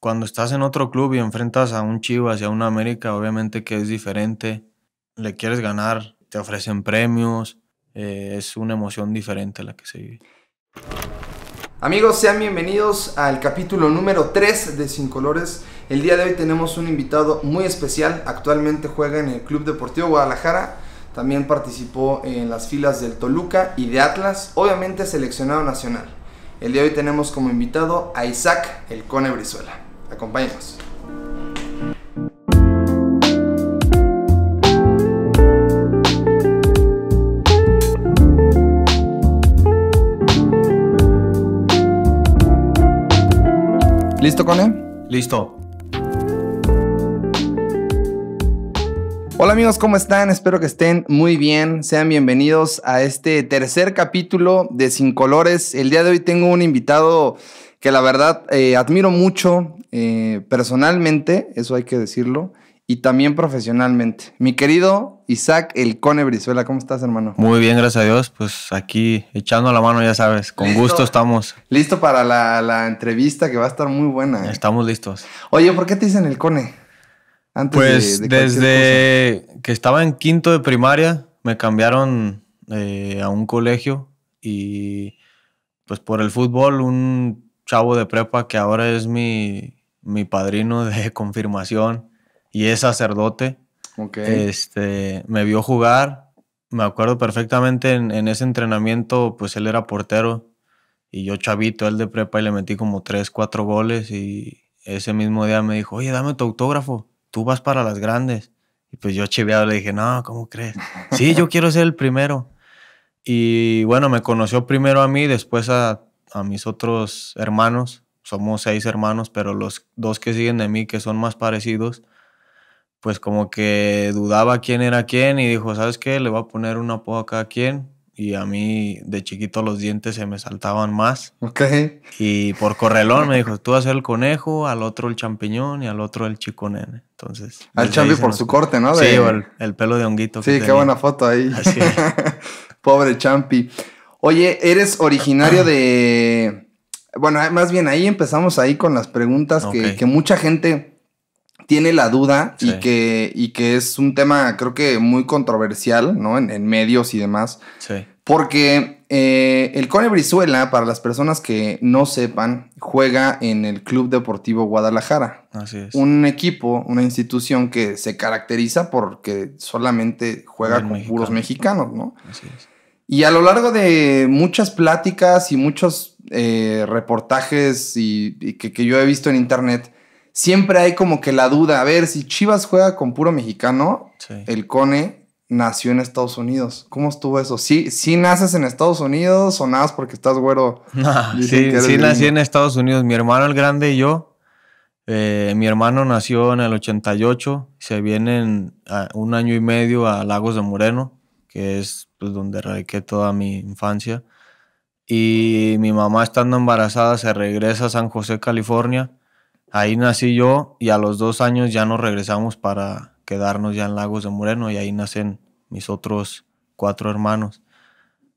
cuando estás en otro club y enfrentas a un Chivas y a un América, obviamente que es diferente, le quieres ganar, te ofrecen premios, eh, es una emoción diferente la que se vive. Amigos, sean bienvenidos al capítulo número 3 de Sin Colores. El día de hoy tenemos un invitado muy especial, actualmente juega en el Club Deportivo Guadalajara, también participó en las filas del Toluca y de Atlas, obviamente seleccionado nacional. El día de hoy tenemos como invitado a Isaac, el Cone Brizuela. Acompáñenos. ¿Listo, Cone? Listo. Hola amigos, ¿cómo están? Espero que estén muy bien. Sean bienvenidos a este tercer capítulo de Sin Colores. El día de hoy tengo un invitado que la verdad eh, admiro mucho. Eh, personalmente, eso hay que decirlo, y también profesionalmente. Mi querido Isaac El Cone Brizuela, ¿cómo estás, hermano? Muy bien, gracias a Dios. Pues aquí echando la mano, ya sabes, con gusto estamos. Listo para la, entrevista que va a estar muy buena. ¿eh? Estamos listos. Oye, ¿por qué te dicen El Cone? Antes pues de, desde que estaba en quinto de primaria, me cambiaron eh, a un colegio y pues por el fútbol, un chavo de prepa que ahora es mi mi padrino de confirmación y es sacerdote. Este, me vio jugar, me acuerdo perfectamente en, ese entrenamiento, pues él era portero y yo chavito, él de prepa y le metí como tres cuatro goles y ese mismo día me dijo, oye, dame tu autógrafo, tú vas para las grandes. Y pues yo chiveado le dije, no, ¿cómo crees? Sí, yo quiero ser el primero. Y bueno, me conoció primero a mí, después a mis otros hermanos somos seis hermanos, pero los dos que siguen de mí, que son más parecidos, pues como que dudaba quién era quién y dijo, ¿sabes qué? Le voy a poner una poca a cada Y a mí de chiquito los dientes se me saltaban más. Ok. Y por correlón me dijo, tú vas a el conejo, al otro el champiñón y al otro el chico nene. Entonces... Al champi por su corte, ¿no? Sí, el, pelo de honguito. Sí, qué buena foto ahí. Así Pobre champi. Oye, eres originario de, bueno, eh, más bien ahí empezamos ahí con las preguntas que, mucha gente tiene la duda y, que, y que es un tema creo que muy controversial, ¿no? En, medios y demás. Sí. Porque eh, el Cone Brizuela, para las personas que no sepan, juega en el Club Deportivo Guadalajara. Así es. Un equipo, una institución que se caracteriza porque solamente juega con puros mexicanos, ¿no? Así es. Y a lo largo de muchas pláticas y muchos eh, reportajes y, que, yo he visto en internet, siempre hay como que la duda, a ver, si Chivas juega con puro mexicano, el Cone nació en Estados Unidos. ¿Cómo estuvo eso? ¿Sí, sí naces en Estados Unidos o naces porque estás güero? sí, sí nací en Estados Unidos. Mi hermano el grande y yo. Eh, mi hermano nació en el 88. Se vienen un año y medio a Lagos de Moreno, que es pues, donde radiqué toda mi infancia y mi mamá estando embarazada se regresa a San José, California. Ahí nací yo y a los dos años ya nos regresamos para quedarnos ya en Lagos de Moreno y ahí nacen mis otros cuatro hermanos.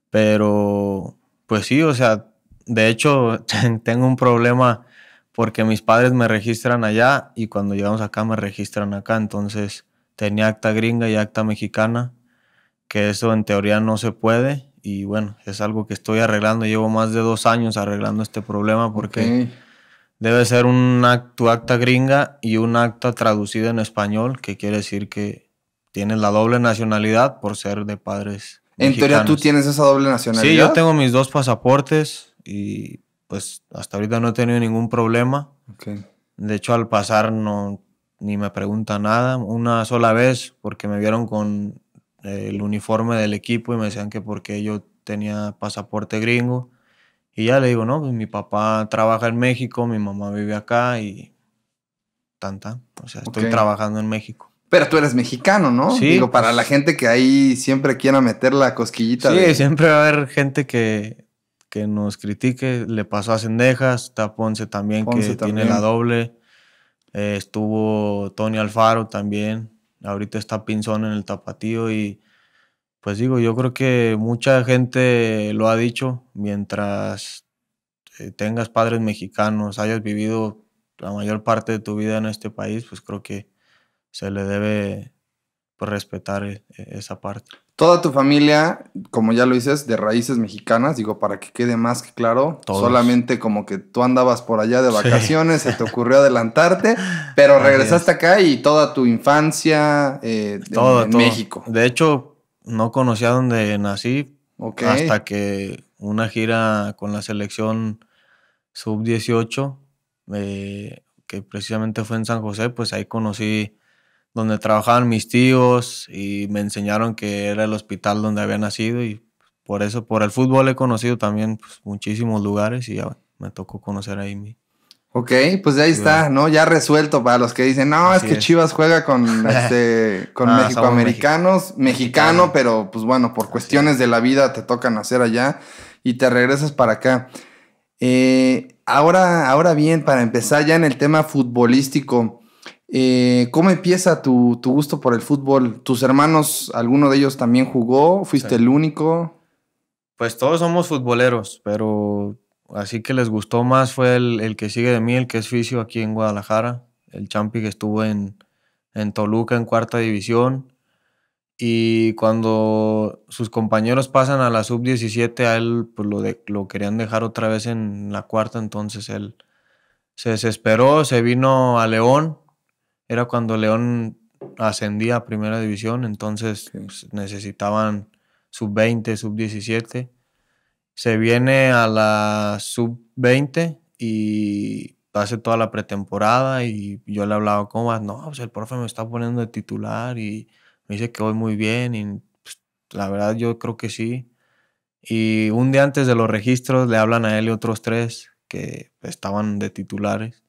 Pero, pues sí, o sea, de hecho tengo un problema porque mis padres me registran allá y cuando llegamos acá me registran acá. Entonces tenía acta gringa y acta mexicana, que eso en teoría no se puede y bueno, es algo que estoy arreglando. Llevo más de dos años arreglando este problema porque debe ser un acto, acta gringa y un acta traducida en español, que quiere decir que tienes la doble nacionalidad por ser de padres. En teoría tú tienes esa doble nacionalidad. Sí, yo tengo mis dos pasaportes y pues hasta ahorita no he tenido ningún problema. De hecho, al pasar no ni me pregunta nada. Una sola vez, porque me vieron con el uniforme del equipo y me decían que porque yo tenía pasaporte gringo. Y ya le digo, no, pues mi papá trabaja en México, mi mamá vive acá y tanta. O sea, estoy trabajando en México. Pero tú eres mexicano, ¿no? Sí. Digo, para pues la gente que ahí siempre quiera meter la cosquillita. Sí, siempre va a haber gente que, que nos critique. Le pasó a Cendejas, está Ponce también, que tiene la doble. Eh, estuvo Tony Alfaro también. Ahorita está Pinzón en el tapatío y pues digo, yo creo que mucha gente lo ha dicho, mientras eh, tengas padres mexicanos, hayas vivido la mayor parte de tu vida en este país, pues creo que se le debe pues, respetar e, e, esa parte. Toda tu familia, como ya lo dices, de raíces mexicanas, digo, para que quede más que claro, solamente como que tú andabas por allá de vacaciones, se te ocurrió adelantarte, pero regresaste acá y toda tu infancia eh, en, México. De hecho, no conocía dónde nací hasta que una gira con la selección sub-18, eh, que precisamente fue en San José, pues ahí conocí donde trabajaban mis tíos y me enseñaron que era el hospital donde había nacido y por eso, por el fútbol he conocido también pues, muchísimos lugares y ya me tocó conocer ahí mi... Ok, pues ahí está, ¿no? Ya resuelto para los que dicen, no, es que Chivas juega con, este, con ah, mexicano, pero pues bueno, por cuestiones de la vida te tocan hacer allá y te regresas para acá. Eh, ahora, ahora bien, para empezar ya en el tema futbolístico, eh, ¿Cómo empieza tu, gusto por el fútbol? ¿Tus hermanos, alguno de ellos también jugó? ¿Fuiste el único? Pues todos somos futboleros, pero así que les gustó más fue el, que sigue de mí, el que es fisio aquí en Guadalajara, el Champi que estuvo en, Toluca en cuarta división. Y cuando sus compañeros pasan a la sub-17, a él pues, lo, lo querían dejar otra vez en la cuarta, entonces él se desesperó, se vino a León era cuando León ascendía a primera división, entonces pues, necesitaban sub-20, sub-17. Se viene a la sub-20 y hace toda la pretemporada y yo le hablaba, ¿cómo No, pues el profe me está poniendo de titular y me dice que voy muy bien y pues, la verdad yo creo que sí. Y un día antes de los registros le hablan a él y otros tres que estaban de titulares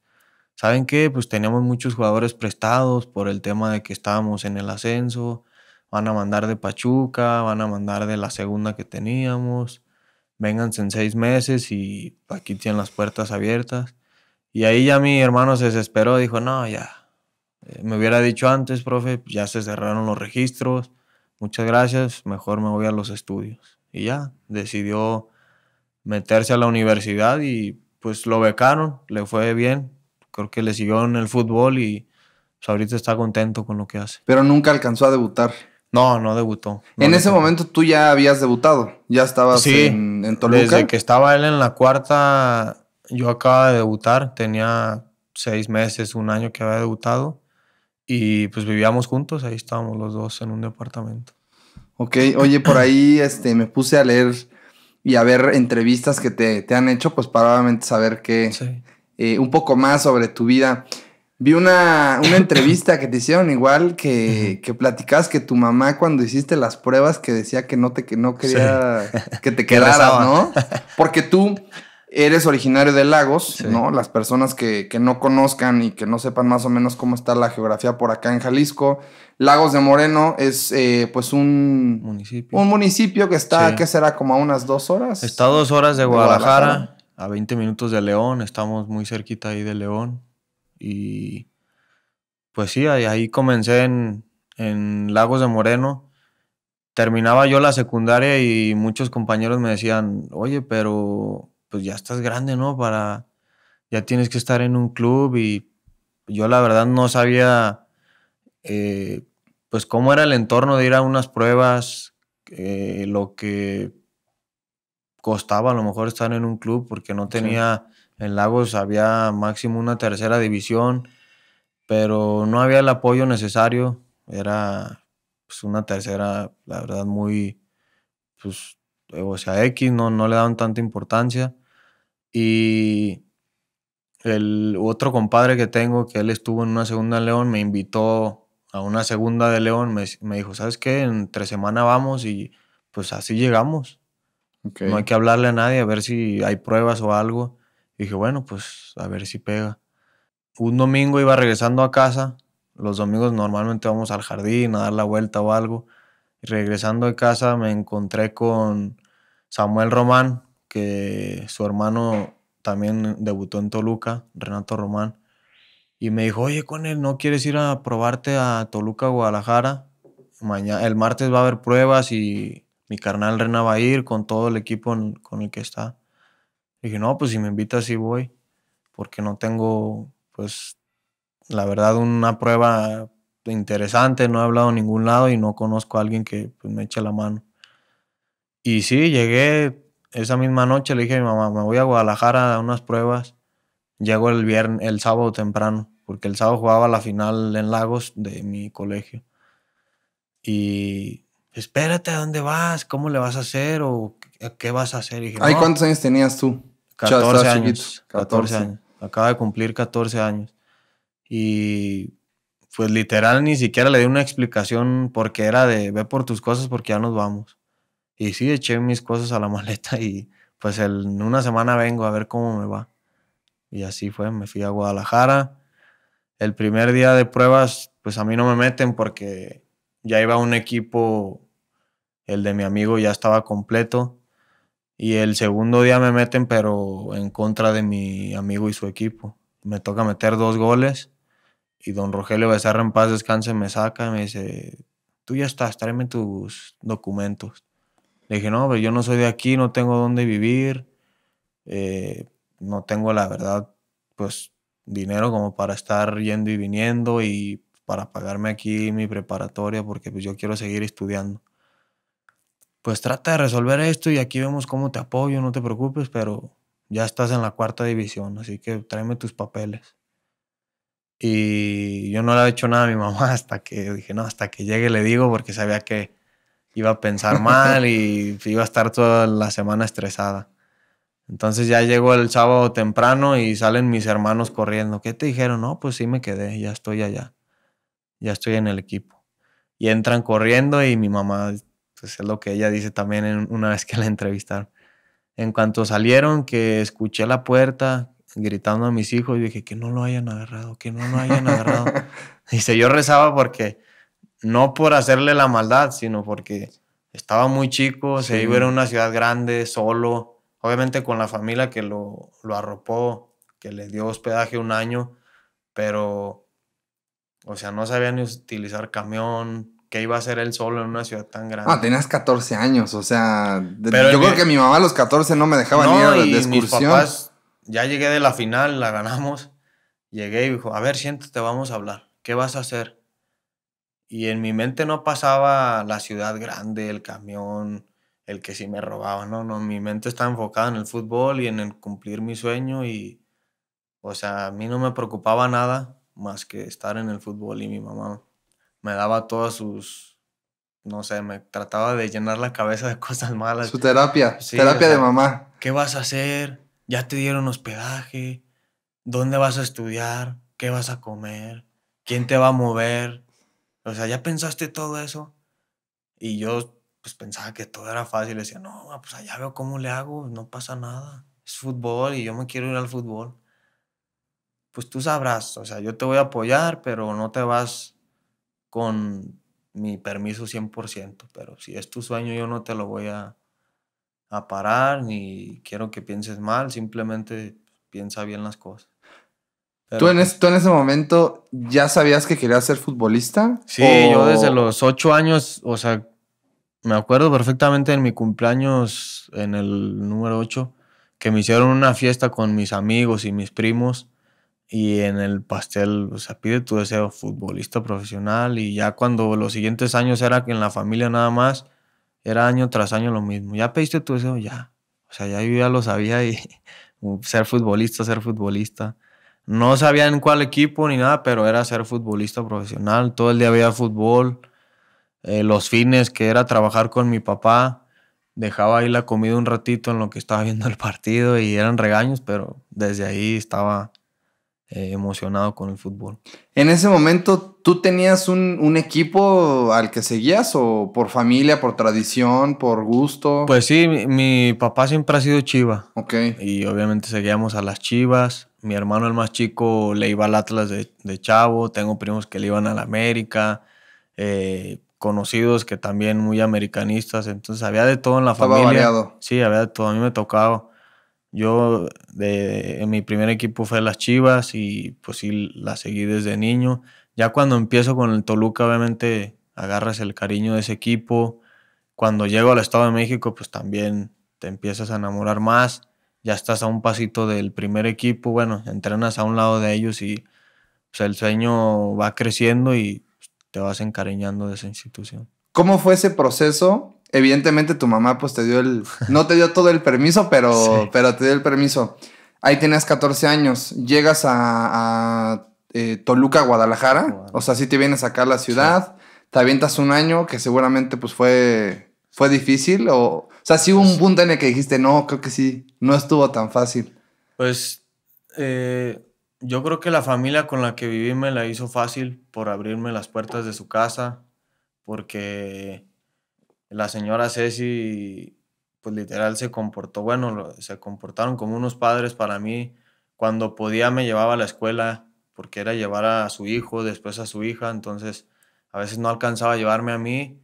¿saben qué? Pues teníamos muchos jugadores prestados por el tema de que estábamos en el ascenso, van a mandar de Pachuca, van a mandar de la segunda que teníamos, vénganse en seis meses y aquí tienen las puertas abiertas. Y ahí ya mi hermano se desesperó, dijo, no, ya, eh, me hubiera dicho antes, profe, ya se cerraron los registros, muchas gracias, mejor me voy a los estudios. Y ya, decidió meterse a la universidad y pues lo becaron, le fue bien, creo que le siguió en el fútbol y pues, ahorita está contento con lo que hace. Pero nunca alcanzó a debutar. No, no debutó. en ese momento tú ya habías debutado, ya estabas en, en, Toluca. Desde que estaba él en la cuarta, yo acababa de debutar, tenía seis meses, un año que había debutado y pues vivíamos juntos, ahí estábamos los dos en un departamento. Ok, oye, por ahí este, me puse a leer y a ver entrevistas que te, han hecho, pues para obviamente saber qué, eh, un poco más sobre tu vida. Vi una, entrevista que te hicieron igual que, que platicabas que tu mamá cuando hiciste las pruebas que decía que no te que no quería que te quedaras, ¿no? Porque tú eres originario de Lagos, ¿no? Las personas que, que, no conozcan y que no sepan más o menos cómo está la geografía por acá en Jalisco, Lagos de Moreno es eh, pues un municipio. un municipio que está, que será como a unas dos horas. Está a dos horas De Guadalajara a 20 minutos de León, estamos muy cerquita ahí de León. Y pues sí, ahí, comencé en, Lagos de Moreno. Terminaba yo la secundaria y muchos compañeros me decían, oye, pero pues ya estás grande, ¿no? Para, ya tienes que estar en un club y yo la verdad no sabía, eh, pues cómo era el entorno de ir a unas pruebas, eh, lo que costaba a lo mejor estar en un club porque no tenía, en Lagos había máximo una tercera división, pero no había el apoyo necesario, era pues, una tercera, la verdad, muy, pues, eh, o sea, X, no, no le daban tanta importancia. Y el otro compadre que tengo, que él estuvo en una segunda de León, me invitó a una segunda de León, me, dijo, ¿sabes qué? Entre semana vamos y pues así llegamos. No hay que hablarle a nadie a ver si hay pruebas o algo. dije, bueno, pues a ver si pega. Un domingo iba regresando a casa. Los domingos normalmente vamos al jardín a dar la vuelta o algo. Y regresando de casa me encontré con Samuel Román, que su hermano también debutó en Toluca, Renato Román. Y me dijo, oye, con él, ¿no quieres ir a probarte a Toluca, Guadalajara? Mañana, el martes va a haber pruebas y mi carnal Rena va a ir con todo el equipo con el que está. dije, no, pues si me invita sí voy, porque no tengo, pues, la verdad, una prueba interesante, no he hablado en ningún lado y no conozco a alguien que pues, me eche la mano. Y sí, llegué esa misma noche, le dije a mi mamá, me voy a Guadalajara a unas pruebas, llego el, viernes, el sábado temprano, porque el sábado jugaba la final en Lagos de mi colegio. Y espérate, ¿a dónde vas? ¿Cómo le vas a hacer? ¿O qué vas a hacer? ¿Ay, ¿Cuántos años tenías tú? 14 años. 14. Acaba de cumplir 14 años. Y pues literal ni siquiera le di una explicación porque era de ve por tus cosas porque ya nos vamos. Y sí, eché mis cosas a la maleta y pues en una semana vengo a ver cómo me va. Y así fue, me fui a Guadalajara. El primer día de pruebas, pues a mí no me meten porque ya iba un equipo el de mi amigo ya estaba completo. Y el segundo día me meten, pero en contra de mi amigo y su equipo. Me toca meter dos goles y don Rogelio Becerra en paz descanse me saca y me dice, tú ya estás, tráeme tus documentos. Le dije, no, pero yo no soy de aquí, no tengo dónde vivir, eh, no tengo la verdad, pues dinero como para estar yendo y viniendo y para pagarme aquí mi preparatoria porque pues yo quiero seguir estudiando pues trata de resolver esto y aquí vemos cómo te apoyo, no te preocupes, pero ya estás en la cuarta división, así que tráeme tus papeles. Y yo no le he hecho nada a mi mamá hasta que dije, no, hasta que llegue le digo porque sabía que iba a pensar mal y iba a estar toda la semana estresada. Entonces ya llegó el sábado temprano y salen mis hermanos corriendo. ¿Qué te dijeron? No, pues sí me quedé, ya estoy allá, ya estoy en el equipo. Y entran corriendo y mi mamá es lo que ella dice también una vez que la entrevistaron. En cuanto salieron, que escuché la puerta gritando a mis hijos, y dije que no lo hayan agarrado, que no lo hayan agarrado. dice, yo rezaba porque, no por hacerle la maldad, sino porque estaba muy chico, se iba a una ciudad grande, solo, obviamente con la familia que lo, lo arropó, que le dio hospedaje un año, pero, o sea, no sabía ni utilizar camión, que iba a ser él solo en una ciudad tan grande. Ah, tenías 14 años, o sea, Pero yo creo que mi mamá a los 14 no me dejaba ni de excursión. Mis papás, ya llegué de la final, la ganamos. Llegué y dijo, a ver, siéntate, vamos a hablar. ¿Qué vas a hacer? Y en mi mente no pasaba la ciudad grande, el camión, el que sí me robaba. No, no, mi mente estaba enfocada en el fútbol y en el cumplir mi sueño y, o sea, a mí no me preocupaba nada más que estar en el fútbol y mi mamá me daba todas sus, no sé, me trataba de llenar la cabeza de cosas malas. Su terapia, terapia de mamá. ¿Qué vas a hacer? ¿Ya te dieron hospedaje? ¿Dónde vas a estudiar? ¿Qué vas a comer? ¿Quién te va a mover? O sea, ¿ya pensaste todo eso? Y yo pues pensaba que todo era fácil. Decía, no, ah, pues allá veo cómo le hago, no pasa nada. Es fútbol y yo me quiero ir al fútbol. Pues tú sabrás, o sea, yo te voy a apoyar, pero no te vas con mi permiso 100%, pero si es tu sueño yo no te lo voy a, parar ni quiero que pienses mal, simplemente piensa bien las cosas. ¿Tú, en pues en ese momento ya sabías que querías ser futbolista? Sí, yo desde los ocho años, o sea, me acuerdo perfectamente en mi cumpleaños, en el número 8, que me hicieron una fiesta con mis amigos y mis primos y en el pastel, o sea, pide tu deseo futbolista profesional y ya cuando los siguientes años era que en la familia nada más, era año tras año lo mismo. Ya pediste tu deseo, ya. O sea, ya yo ya lo sabía y ser futbolista, ser futbolista. No sabía en cuál equipo ni nada, pero era ser futbolista profesional. Todo el día había fútbol. Eh, los fines, que era trabajar con mi papá, dejaba ahí la comida un ratito en lo que estaba viendo el partido y eran regaños, pero desde ahí estaba eh, emocionado con el fútbol. En ese momento, ¿tú tenías un, equipo al que seguías o por familia, por tradición, por gusto? Pues sí, mi, papá siempre ha sido chiva. Ok. Y obviamente seguíamos a las chivas. Mi hermano, el más chico, le iba al Atlas de, chavo. Tengo primos que le iban al América. Eh, conocidos que también muy americanistas. Entonces había de todo en la Estaba familia. Variado. Sí, había de todo. A mí me tocaba. Yo, de, en mi primer equipo fue las Chivas y pues sí, la seguí desde niño. Ya cuando empiezo con el Toluca, obviamente agarras el cariño de ese equipo. Cuando llego al Estado de México, pues también te empiezas a enamorar más. Ya estás a un pasito del primer equipo. Bueno, entrenas a un lado de ellos y pues, el sueño va creciendo y pues, te vas encariñando de esa institución. ¿Cómo fue ese proceso evidentemente tu mamá pues te dio el, no te dio todo el permiso, pero, pero te dio el permiso. Ahí tenías 14 años, llegas a, eh, Toluca, Guadalajara, o sea, si te vienes acá a la ciudad, te avientas un año que seguramente pues fue, fue difícil, o, o sea, sí hubo un pues punto en el que dijiste, no, creo que sí, no estuvo tan fácil. Pues eh, yo creo que la familia con la que viví me la hizo fácil por abrirme las puertas de su casa, porque la señora Ceci, pues literal se comportó, bueno, se comportaron como unos padres para mí. Cuando podía me llevaba a la escuela, porque era llevar a su hijo, después a su hija, entonces a veces no alcanzaba a llevarme a mí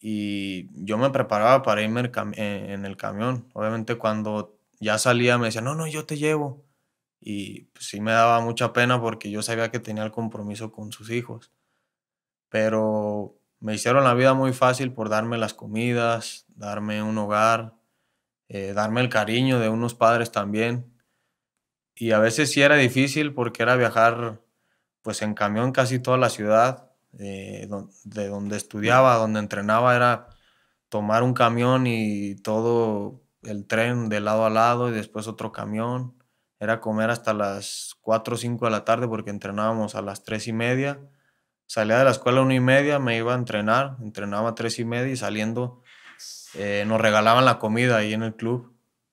y yo me preparaba para irme en el camión. Obviamente cuando ya salía me decía, no, no, yo te llevo. Y pues, sí me daba mucha pena porque yo sabía que tenía el compromiso con sus hijos. Pero me hicieron la vida muy fácil por darme las comidas, darme un hogar, eh, darme el cariño de unos padres también. Y a veces sí era difícil porque era viajar pues en camión casi toda la ciudad, eh, de donde estudiaba, donde entrenaba, era tomar un camión y todo el tren de lado a lado y después otro camión. Era comer hasta las 4 o 5 de la tarde porque entrenábamos a las 3 y media Salía de la escuela a una y media, me iba a entrenar, entrenaba a tres y media y saliendo eh, nos regalaban la comida ahí en el club.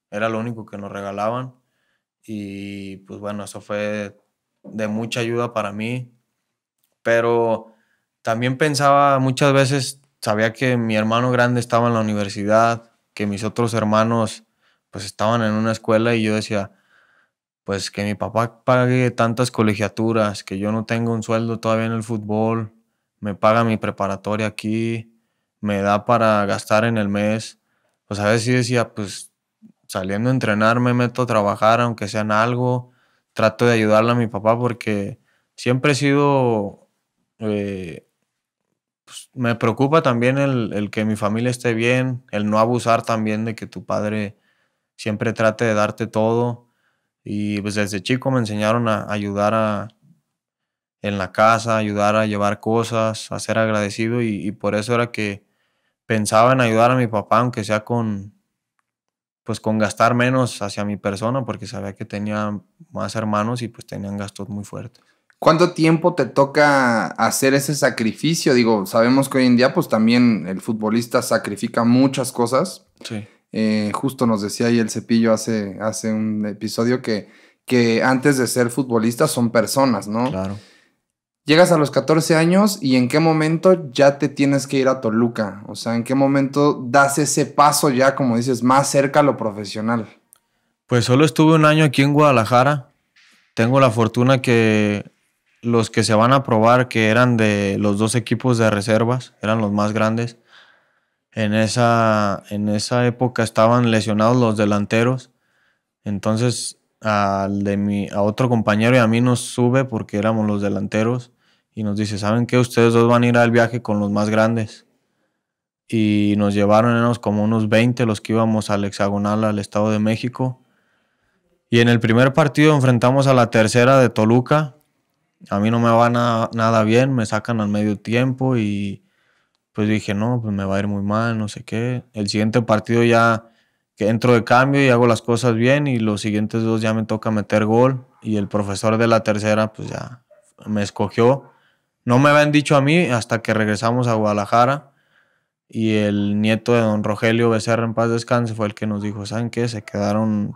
Era lo único que nos regalaban. Y pues bueno, eso fue de mucha ayuda para mí. Pero también pensaba muchas veces, sabía que mi hermano grande estaba en la universidad, que mis otros hermanos pues estaban en una escuela y yo decía, pues que mi papá pague tantas colegiaturas, que yo no tengo un sueldo todavía en el fútbol, me paga mi preparatoria aquí, me da para gastar en el mes. Pues a veces sí decía, pues saliendo a entrenar me meto a trabajar, aunque sea en algo, trato de ayudarle a mi papá porque siempre he sido... Eh, pues, me preocupa también el, el, que mi familia esté bien, el no abusar también de que tu padre siempre trate de darte todo y pues desde chico me enseñaron a ayudar en la casa, ayudar a llevar cosas, a ser agradecido y, por eso era que pensaba en ayudar a mi papá, aunque sea con, pues con gastar menos hacia mi persona, porque sabía que tenía más hermanos y pues tenían gastos muy fuertes. ¿Cuánto tiempo te toca hacer ese sacrificio? Digo, sabemos que hoy en día pues también el futbolista sacrifica muchas cosas. Sí. Eh, justo nos decía ahí el cepillo hace, hace un episodio que, que antes de ser futbolista son personas, ¿no? Claro. Llegas a los 14 años y en qué momento ya te tienes que ir a Toluca, o sea, en qué momento das ese paso ya, como dices, más cerca a lo profesional. Pues solo estuve un año aquí en Guadalajara. Tengo la fortuna que los que se van a probar, que eran de los dos equipos de reservas, eran los más grandes, en esa, en esa época estaban lesionados los delanteros. Entonces al de mi, a otro compañero y a mí nos sube porque éramos los delanteros y nos dice, ¿saben qué? Ustedes dos van a ir al viaje con los más grandes. Y nos llevaron como unos 20 los que íbamos al hexagonal al Estado de México. Y en el primer partido enfrentamos a la tercera de Toluca. A mí no me va nada bien, me sacan al medio tiempo y pues dije, no, pues me va a ir muy mal, no sé qué. El siguiente partido ya que entro de cambio y hago las cosas bien y los siguientes dos ya me toca meter gol y el profesor de la tercera pues ya me escogió. No me habían dicho a mí hasta que regresamos a Guadalajara y el nieto de don Rogelio Becerra en paz descanse fue el que nos dijo, ¿saben qué? Se quedaron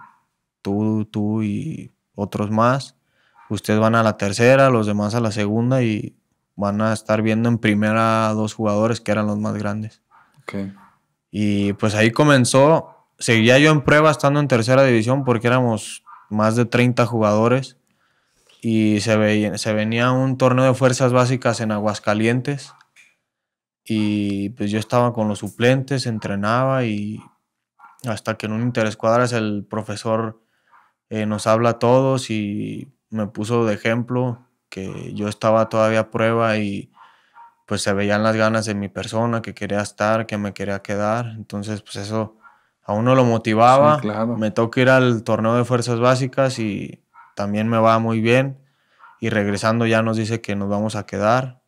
tú, tú y otros más. Ustedes van a la tercera, los demás a la segunda y van a estar viendo en primera dos jugadores que eran los más grandes. Y pues ahí comenzó, seguía yo en prueba estando en tercera división porque éramos más de 30 jugadores y se, se venía un torneo de fuerzas básicas en Aguascalientes y pues yo estaba con los suplentes, entrenaba y hasta que en un interescuadras el profesor eh, nos habla a todos y me puso de ejemplo que yo estaba todavía a prueba y pues se veían las ganas de mi persona, que quería estar, que me quería quedar. Entonces, pues eso a uno lo motivaba. Me toca ir al torneo de fuerzas básicas y también me va muy bien. Y regresando ya nos dice que nos vamos a quedar.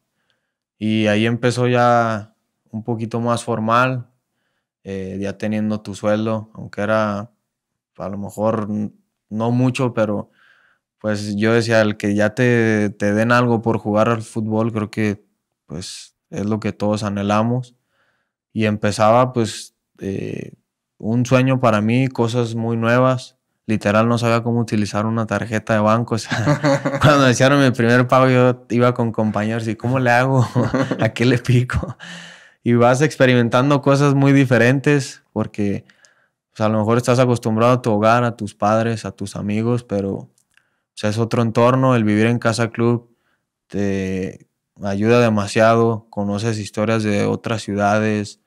Y ahí empezó ya un poquito más formal, eh, ya teniendo tu sueldo, aunque era a lo mejor no mucho, pero pues yo decía, el que ya te, den algo por jugar al fútbol, creo que pues es lo que todos anhelamos. Y empezaba pues eh, un sueño para mí, cosas muy nuevas. Literal no sabía cómo utilizar una tarjeta de banco. O cuando me hicieron mi primer pago yo iba con compañeros y ¿cómo le hago? ¿A qué le pico? Y vas experimentando cosas muy diferentes porque pues, a lo mejor estás acostumbrado a tu hogar, a tus padres, a tus amigos, pero o sea, es otro entorno, el vivir en casa club te ayuda demasiado, conoces historias de otras ciudades,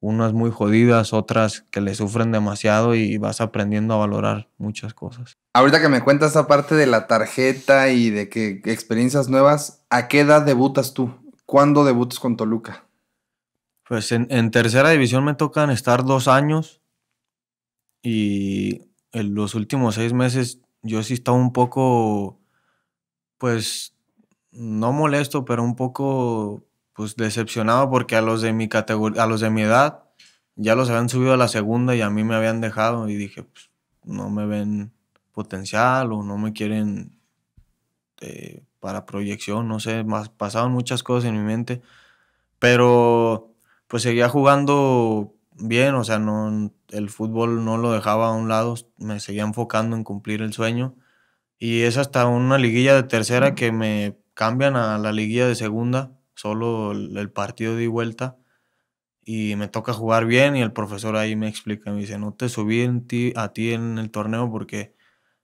unas muy jodidas, otras que le sufren demasiado y vas aprendiendo a valorar muchas cosas. Ahorita que me cuentas esa parte de la tarjeta y de que experiencias nuevas, ¿a qué edad debutas tú? ¿Cuándo debutas con Toluca? Pues en, en tercera división me tocan estar dos años y en los últimos seis meses yo sí estaba un poco, pues, no molesto, pero un poco, pues, decepcionado porque a los de mi categoría, a los de mi edad, ya los habían subido a la segunda y a mí me habían dejado y dije, pues, no me ven potencial o no me quieren eh, para proyección, no sé, más, pasaban muchas cosas en mi mente, pero pues seguía jugando bien, o sea, no, el fútbol no lo dejaba a un lado, me seguía enfocando en cumplir el sueño. Y es hasta una liguilla de tercera que me cambian a la liguilla de segunda, solo el, partido de vuelta. Y me toca jugar bien y el profesor ahí me explica, me dice, no te subí a ti en el torneo porque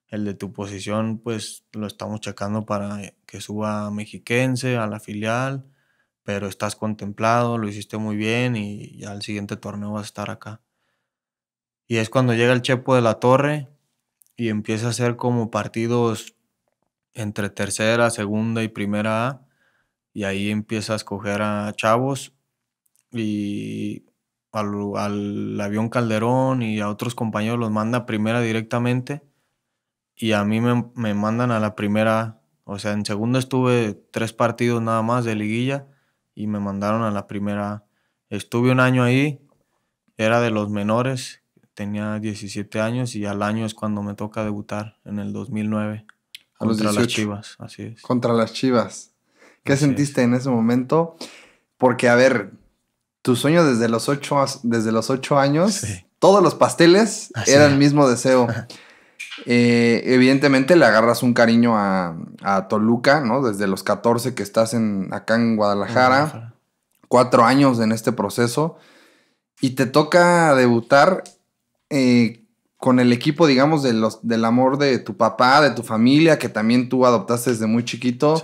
el de tu posición pues lo estamos checando para que suba a Mexiquense, a la filial pero estás contemplado, lo hiciste muy bien y ya al siguiente torneo vas a estar acá. Y es cuando llega el Chepo de la Torre y empieza a hacer como partidos entre tercera, segunda y primera A. Y ahí empieza a escoger a chavos y al, avión Calderón y a otros compañeros los manda primera directamente. Y a mí me, me mandan a la primera A. O sea, en segunda estuve tres partidos nada más de liguilla y me mandaron a la primera. Estuve un año ahí, era de los menores, tenía 17 años y al año es cuando me toca debutar, en el 2009, contra las Chivas, así es. Contra las Chivas. ¿Qué sentiste en ese momento? Porque, a ver, tu sueño desde los 8, desde los años, todos los pasteles era eran el mismo deseo. Eh, evidentemente le agarras un cariño a, Toluca, ¿no? Desde los 14 que estás en, acá en Guadalajara, cuatro años en este proceso, y te toca debutar eh, con el equipo, digamos, del amor de tu papá, de tu familia, que también tú adoptaste desde muy chiquito.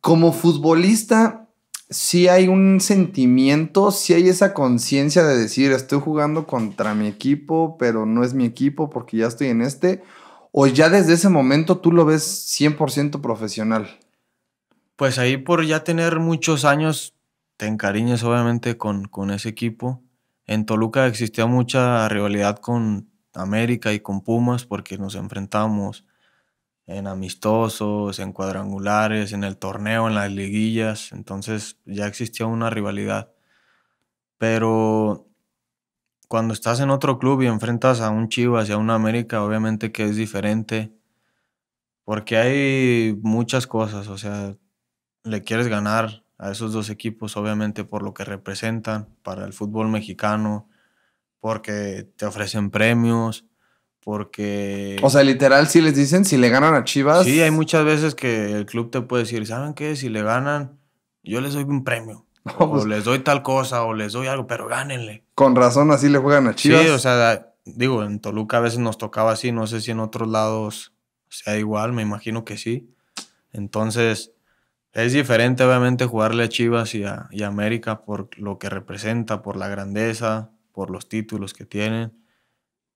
Como futbolista, si hay un sentimiento, si hay esa conciencia de decir, estoy jugando contra mi equipo, pero no es mi equipo porque ya estoy en este, o ya desde ese momento tú lo ves 100% profesional. Pues ahí por ya tener muchos años, te encariñas obviamente con, con ese equipo. En Toluca existía mucha rivalidad con América y con Pumas porque nos enfrentamos en amistosos, en cuadrangulares, en el torneo, en las liguillas, entonces ya existía una rivalidad. Pero cuando estás en otro club y enfrentas a un Chivas y a un América, obviamente que es diferente, porque hay muchas cosas, o sea, le quieres ganar a esos dos equipos, obviamente por lo que representan para el fútbol mexicano, porque te ofrecen premios, porque. O sea, literal, si les dicen, si le ganan a Chivas. Sí, hay muchas veces que el club te puede decir, ¿saben qué? Si le ganan, yo les doy un premio. o pues les doy tal cosa, o les doy algo, pero gánenle. Con razón, así le juegan a Chivas. Sí, o sea, digo, en Toluca a veces nos tocaba así, no sé si en otros lados sea igual, me imagino que sí. Entonces, es diferente, obviamente, jugarle a Chivas y y América por lo que representa, por la grandeza, por los títulos que tienen.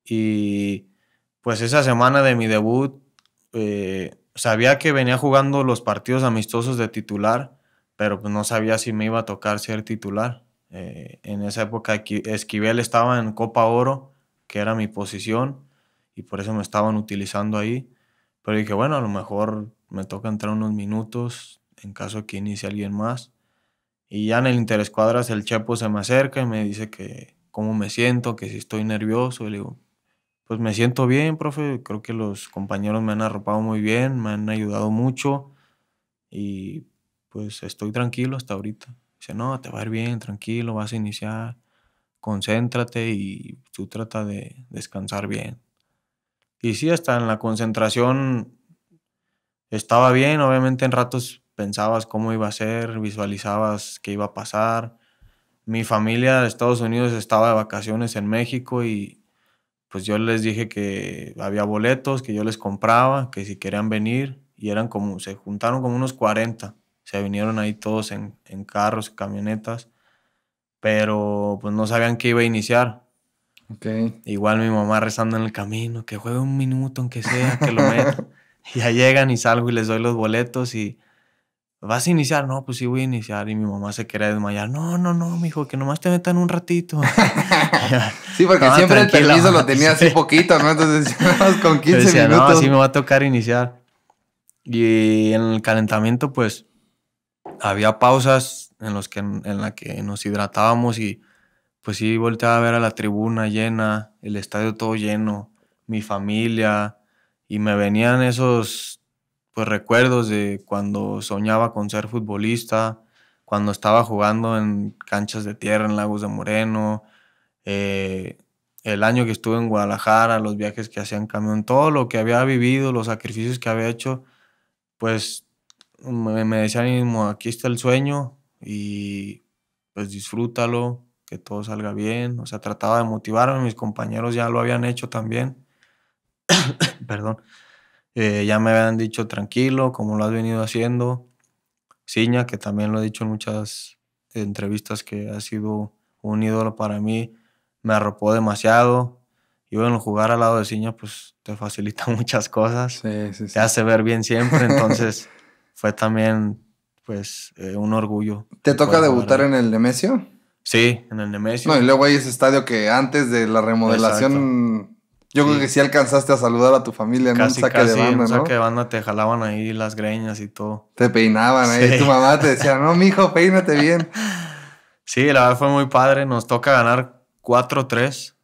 Y pues esa semana de mi debut eh, sabía que venía jugando los partidos amistosos de titular, pero pues, no sabía si me iba a tocar ser titular. Eh, en esa época Esquivel estaba en Copa Oro, que era mi posición, y por eso me estaban utilizando ahí. Pero dije, bueno, a lo mejor me toca entrar unos minutos en caso que inicie alguien más. Y ya en el interescuadras el Chepo se me acerca y me dice que cómo me siento, que si estoy nervioso. Y le digo, pues me siento bien, profe. Creo que los compañeros me han arropado muy bien, me han ayudado mucho y pues estoy tranquilo hasta ahorita. Dice, no, te va a ir bien, tranquilo, vas a iniciar, concéntrate y tú trata de descansar bien. Y sí, hasta en la concentración estaba bien, obviamente en ratos pensabas cómo iba a ser, visualizabas qué iba a pasar. Mi familia de Estados Unidos estaba de vacaciones en México y pues yo les dije que había boletos, que yo les compraba, que si querían venir, y eran como, se juntaron como unos 40, se vinieron ahí todos en, carros, camionetas, pero pues no sabían que iba a iniciar. Igual mi mamá rezando en el camino, que juegue un minuto aunque sea, que lo meta. ya llegan y salgo y les doy los boletos y ¿Vas a iniciar? No, pues sí voy a iniciar. Y mi mamá se quería desmayar. No, no, no, mijo, que nomás te metan un ratito. sí, porque siempre el permiso lo tenía así poquito, ¿no? Entonces pues, con 15 minutos. No, me va a tocar iniciar. Y en el calentamiento, pues, había pausas en, los que, en la que nos hidratábamos y pues sí, volteaba a ver a la tribuna llena, el estadio todo lleno, mi familia. Y me venían esos pues recuerdos de cuando soñaba con ser futbolista, cuando estaba jugando en canchas de tierra en Lagos de Moreno, eh, el año que estuve en Guadalajara, los viajes que hacía en camión, todo lo que había vivido, los sacrificios que había hecho, pues me, me decía mismo, aquí está el sueño y pues disfrútalo, que todo salga bien. O sea, trataba de motivarme, mis compañeros ya lo habían hecho también. Perdón. Eh, ya me habían dicho tranquilo, como lo has venido haciendo. Ciña, que también lo he dicho en muchas entrevistas, que ha sido un ídolo para mí, me arropó demasiado. Y bueno, jugar al lado de Ciña, pues te facilita muchas cosas. Sí, Te hace ver bien siempre. Entonces, fue también, pues, eh, un orgullo. ¿Te toca debutar en el Nemesio? Sí, en el Nemesio. No, y luego hay ese estadio que antes de la remodelación. Yo creo que sí alcanzaste a saludar a tu familia en un saque de banda, ¿no? En un saque de banda te jalaban ahí las greñas y todo. Te peinaban ahí. Tu mamá te decía, no, mijo, peínate bien. sí, la verdad fue muy padre. Nos toca ganar 4-3.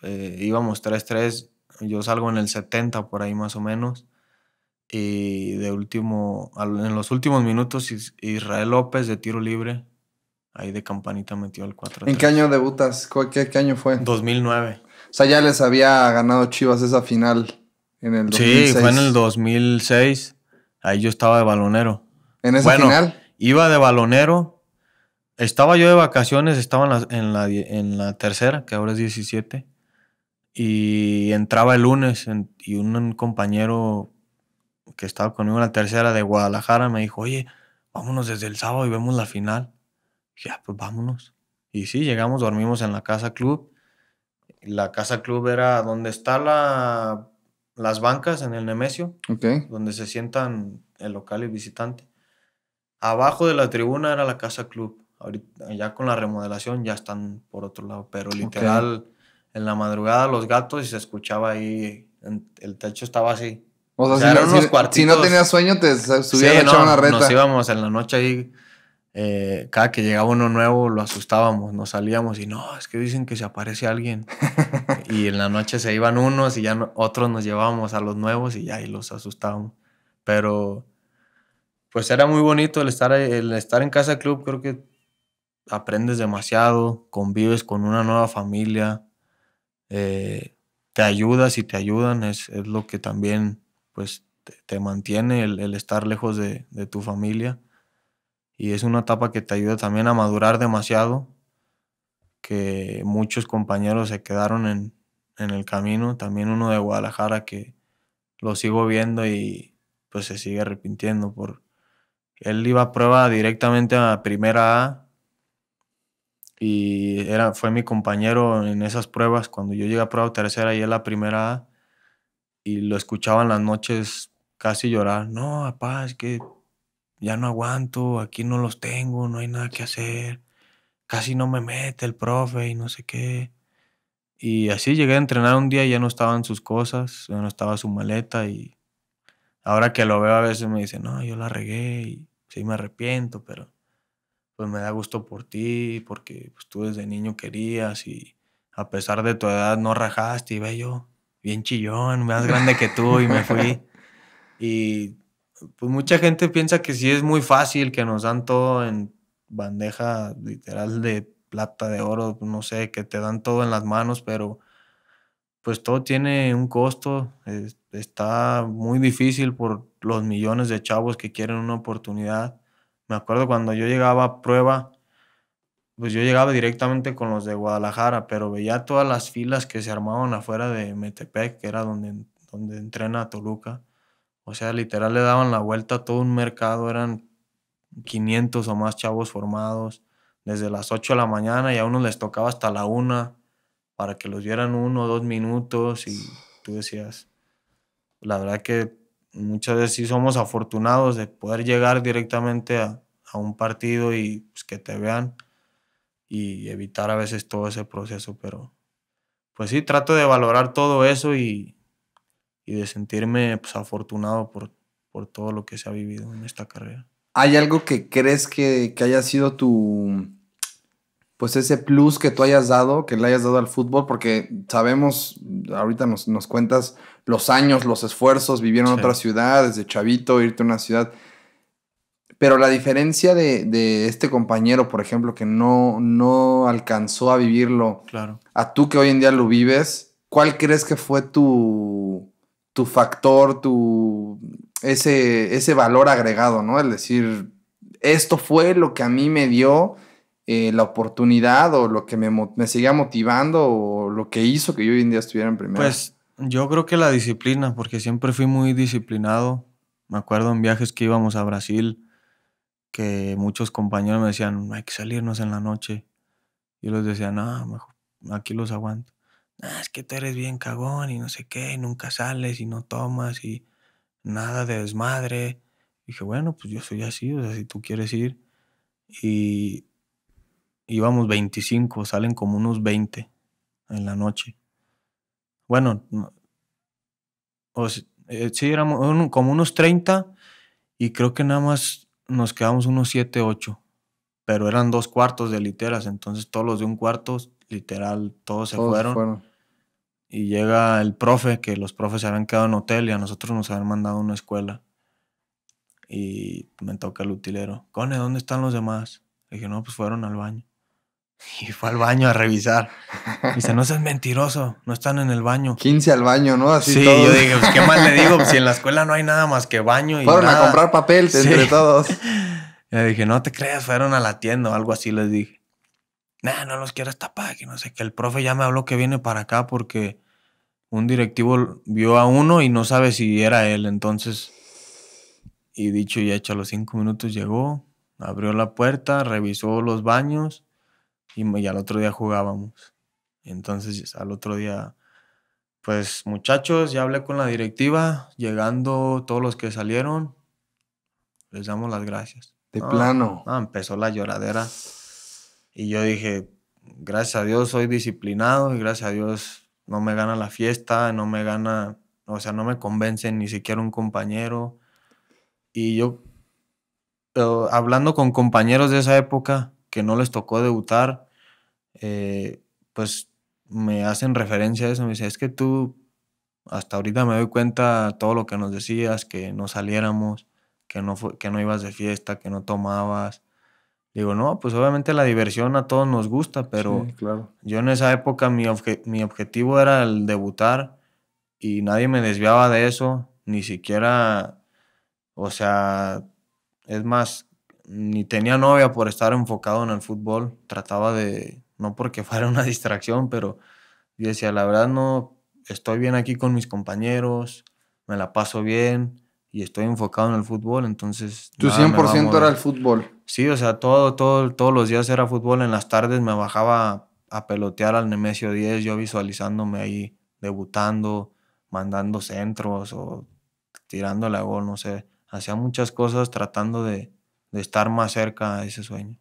Eh, íbamos 3-3. Yo salgo en el 70 por ahí más o menos. Y de último, en los últimos minutos, Israel López de tiro libre. Ahí de campanita metió el 4-3. ¿En qué año debutas? ¿Qué, qué año fue? 2009. O sea, ya les había ganado Chivas esa final en el 2006. Sí, fue en el 2006. Ahí yo estaba de balonero. ¿En esa bueno, final? Iba de balonero. Estaba yo de vacaciones, estaba en la, en la, tercera, que ahora es 17. Y entraba el lunes y un, compañero que estaba conmigo en la tercera de Guadalajara me dijo, oye, vámonos desde el sábado y vemos la final. Ya dije, ah, pues vámonos. Y sí, llegamos, dormimos en la casa club la casa club era donde está la, las bancas en el Nemesio, donde se sientan el local y visitante. Abajo de la tribuna era la casa club. Ahorita, ya con la remodelación ya están por otro lado, pero literal en la madrugada los gatos y se escuchaba ahí, el techo estaba así. O sea, si, no, tenías sueño te subías a una reta. Nos íbamos en la noche ahí eh, cada que llegaba uno nuevo lo asustábamos, nos salíamos y no, es que dicen que se aparece alguien. y en la noche se iban unos y ya otros nos llevábamos a los nuevos y ya ahí los asustábamos. Pero pues era muy bonito el estar, el estar en casa club, creo que aprendes demasiado, convives con una nueva familia, eh, te ayudas y te ayudan, es, lo que también pues te, mantiene el, estar lejos de, de tu familia y es una etapa que te ayuda también a madurar demasiado, que muchos compañeros se quedaron en, el camino, también uno de Guadalajara que lo sigo viendo y pues se sigue arrepintiendo por... Él iba a prueba directamente a primera A y era, fue mi compañero en esas pruebas cuando yo llegué a prueba tercera y él la primera A y lo escuchaban las noches casi llorar, no, papá, es que ya no aguanto, aquí no los tengo, no hay nada que hacer, casi no me mete el profe y no sé qué. Y así llegué a entrenar un día y ya no estaban sus cosas, ya no estaba su maleta y ahora que lo veo a veces me dice, no, yo la regué y sí me arrepiento, pero pues me da gusto por ti, porque pues, tú desde niño querías y a pesar de tu edad no rajaste y ve yo, bien chillón, más grande que tú y me fui. Y pues mucha gente piensa que sí es muy fácil, que nos dan todo en bandeja literal de plata, de oro, no sé, que te dan todo en las manos, pero pues todo tiene un costo. está muy difícil por los millones de chavos que quieren una oportunidad. Me acuerdo cuando yo llegaba a prueba, pues yo llegaba directamente con los de Guadalajara, pero veía todas las filas que se armaban afuera de Metepec, que era donde, donde entrena Toluca o sea, literal le daban la vuelta a todo un mercado, eran 500 o más chavos formados, desde las 8 de la mañana y a unos les tocaba hasta la 1 para que los dieran uno o dos minutos y tú decías, la verdad que muchas veces sí somos afortunados de poder llegar directamente a, un partido y pues, que te vean y evitar a veces todo ese proceso, pero pues sí, trato de valorar todo eso y, y de sentirme pues, afortunado por, todo lo que se ha vivido en esta carrera. ¿Hay algo que crees que, haya sido tu, pues ese plus que tú hayas dado, que le hayas dado al fútbol? Porque sabemos, ahorita nos, nos cuentas los años, los esfuerzos, vivir en otra ciudad, desde chavito, irte a una ciudad. Pero la diferencia de, de, este compañero, por ejemplo, que no, no alcanzó a vivirlo, claro. a tú que hoy en día lo vives, ¿cuál crees que fue tu, tu factor, tu, ese, ese valor agregado, ¿no? Es decir, esto fue lo que a mí me dio eh, la oportunidad o lo que me, me seguía motivando o lo que hizo que yo hoy en día estuviera en primera. Pues yo creo que la disciplina, porque siempre fui muy disciplinado. Me acuerdo en viajes que íbamos a Brasil, que muchos compañeros me decían, hay que salirnos en la noche. Y yo les decía, no, mejor aquí los aguanto. Ah, es que tú eres bien cagón y no sé qué, y nunca sales y no tomas y nada de desmadre. dije, bueno, pues yo soy así, o sea, si tú quieres ir. Y íbamos 25, salen como unos 20 en la noche. Bueno, eh, sí, éramos como unos 30 y creo que nada más nos quedamos unos 7, 8. Pero eran dos cuartos de literas, entonces todos los de un cuarto, literal, todos se fueron y llega el profe, que los profes se habían quedado en hotel y a nosotros nos habían mandado a una escuela. Y me toca el utilero, Cone, ¿dónde están los demás? Le dije, no, pues fueron al baño. Y fue al baño a revisar. dice, no seas mentiroso, no están en el baño. 15 al baño, ¿no? Así sí, yo dije, pues qué más le digo, si en la escuela no hay nada más que baño. Y fueron a comprar papel entre todos. le dije, no te creas, fueron a la tienda o algo así les dije nah, no los quiero tapar, que no sé, que el profe ya me habló que viene para acá porque un directivo vio a uno y no sabe si era él. Entonces, y dicho y hecho, a los cinco minutos llegó, abrió la puerta, revisó los baños y, al otro día jugábamos. Entonces, al otro día, pues muchachos, ya hablé con la directiva, llegando todos los que salieron, les damos las gracias. De plano. Ah, empezó la lloradera. Y yo dije, gracias a Dios soy disciplinado y gracias a Dios no me gana la fiesta, no me gana, o sea, no me convence ni siquiera un compañero. Y yo, eh, hablando con compañeros de esa época que no les tocó debutar, eh, pues me hacen referencia a eso, me dicen, es que tú hasta ahorita me doy cuenta todo lo que nos decías, que no saliéramos, que no, que no ibas de fiesta, que no tomabas, Digo, no, pues obviamente la diversión a todos nos gusta, pero yo en esa época mi, mi objetivo era el debutar y nadie me desviaba de eso, ni siquiera, o sea, es más, ni tenía novia por estar enfocado en el fútbol, trataba de, no porque fuera una distracción, pero yo decía, la verdad no, estoy bien aquí con mis compañeros, me la paso bien y estoy enfocado en el fútbol, entonces... Tu 100% era el fútbol. Sí, o sea, todo, todo, todos los días era fútbol. En las tardes me bajaba a pelotear al Nemesio 10, yo visualizándome ahí, debutando, mandando centros o tirando la gol, no sé. Hacía muchas cosas tratando de, estar más cerca a ese sueño.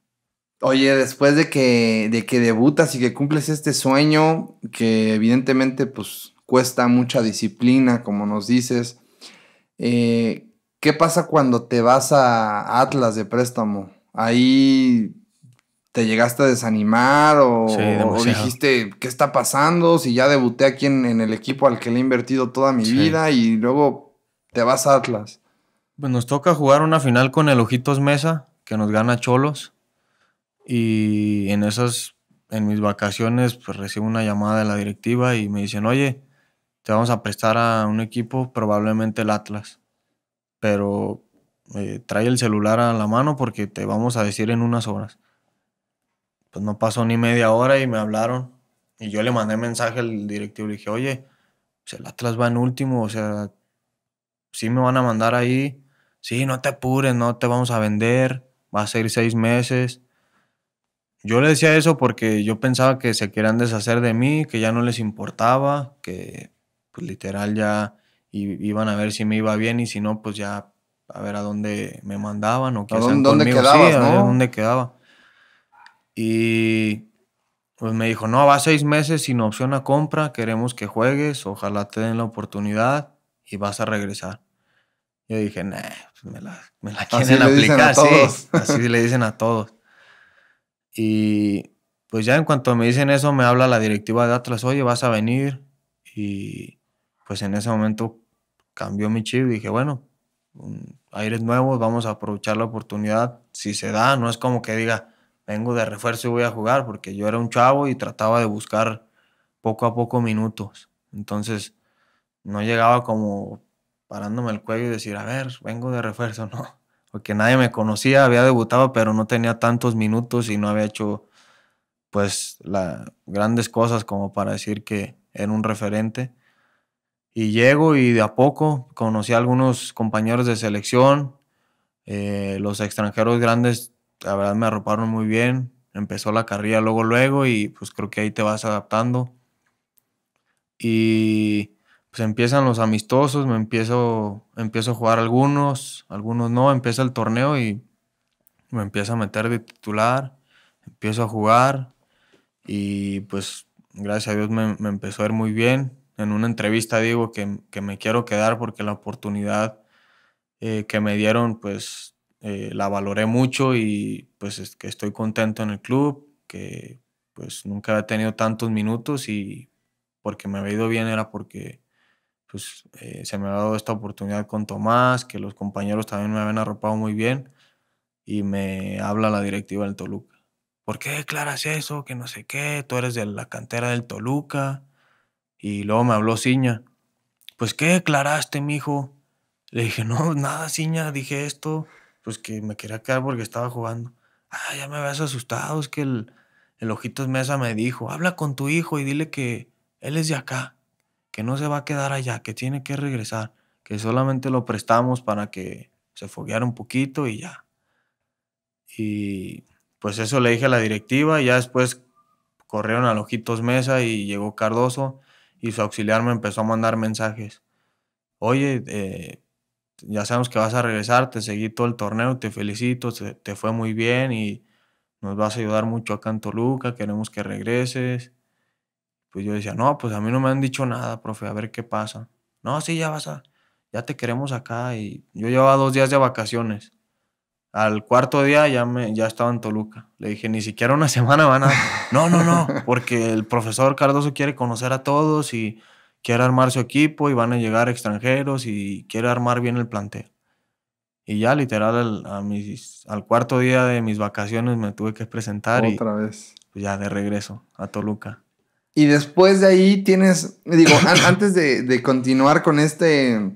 Oye, después de que, de que debutas y que cumples este sueño, que evidentemente pues cuesta mucha disciplina, como nos dices, eh, ¿qué pasa cuando te vas a Atlas de préstamo? ahí te llegaste a desanimar o, dijiste, ¿qué está pasando? Si ya debuté aquí en, en el equipo al que le he invertido toda mi vida y luego te vas a Atlas. Pues nos toca jugar una final con el Ojitos Mesa, que nos gana Cholos. Y en esas, en mis vacaciones, pues recibo una llamada de la directiva y me dicen, oye, te vamos a prestar a un equipo, probablemente el Atlas. Pero eh, trae el celular a la mano porque te vamos a decir en unas horas. Pues no pasó ni media hora y me hablaron. Y yo le mandé mensaje al directivo y le dije, oye, se pues el Atlas va en último, o sea, sí me van a mandar ahí. Sí, no te apures, no te vamos a vender, va a ser seis meses. Yo le decía eso porque yo pensaba que se querían deshacer de mí, que ya no les importaba, que pues, literal ya iban a ver si me iba bien y si no, pues ya a ver a dónde me mandaban o qué ¿A dónde, quedabas, sí, ¿no? a dónde quedaba. Y pues me dijo, no, va seis meses sin opción a compra, queremos que juegues, ojalá te den la oportunidad y vas a regresar. Yo dije, nah, pues me la, me la quieren aplicar, sí, así le dicen a todos. Y pues ya en cuanto me dicen eso, me habla la directiva de Atlas, oye, vas a venir. Y pues en ese momento cambió mi chip y dije, bueno, aires nuevos, vamos a aprovechar la oportunidad si se da. No es como que diga, vengo de refuerzo y voy a jugar, porque yo era un chavo y trataba de buscar poco a poco minutos. Entonces, no llegaba como parándome el cuello y decir, a ver, vengo de refuerzo, no. Porque nadie me conocía, había debutado, pero no tenía tantos minutos y no había hecho, pues, la, grandes cosas como para decir que era un referente. Y llego y de a poco conocí a algunos compañeros de selección, eh, los extranjeros grandes, la verdad me arroparon muy bien, empezó la carrera luego, luego y pues creo que ahí te vas adaptando. Y pues empiezan los amistosos, me empiezo, empiezo a jugar algunos, algunos no, empieza el torneo y me empiezo a meter de titular, empiezo a jugar y pues gracias a Dios me, me empezó a ir muy bien en una entrevista digo que, me quiero quedar porque la oportunidad eh, que me dieron, pues eh, la valoré mucho y pues que estoy contento en el club, que pues nunca había tenido tantos minutos y porque me había ido bien era porque pues eh, se me ha dado esta oportunidad con Tomás, que los compañeros también me habían arropado muy bien y me habla la directiva del Toluca. ¿Por qué declaras eso? Que no sé qué, tú eres de la cantera del Toluca. Y luego me habló Ciña. Pues, ¿qué declaraste, mijo? Le dije, no, nada, Ciña, dije esto. Pues que me quería quedar porque estaba jugando. Ah, ya me ves asustado, es que el, el Ojitos Mesa me dijo, habla con tu hijo y dile que él es de acá, que no se va a quedar allá, que tiene que regresar, que solamente lo prestamos para que se fogueara un poquito y ya. Y pues eso le dije a la directiva y ya después corrieron al Ojitos Mesa y llegó Cardoso y su auxiliar me empezó a mandar mensajes. Oye, eh, ya sabemos que vas a regresar, te seguí todo el torneo, te felicito, te, fue muy bien y nos vas a ayudar mucho acá en Toluca, queremos que regreses. Pues yo decía, no, pues a mí no me han dicho nada, profe, a ver qué pasa. No, sí, ya vas a, ya te queremos acá y yo llevaba dos días de vacaciones. Al cuarto día ya, me, ya estaba en Toluca. Le dije, ni siquiera una semana van a... No, no, no, porque el profesor Cardoso quiere conocer a todos y quiere armar su equipo y van a llegar extranjeros y quiere armar bien el plantel. Y ya literal al, al cuarto día de mis vacaciones me tuve que presentar. Otra vez. Pues ya de regreso a Toluca. Y después de ahí tienes, digo, antes de, continuar con este,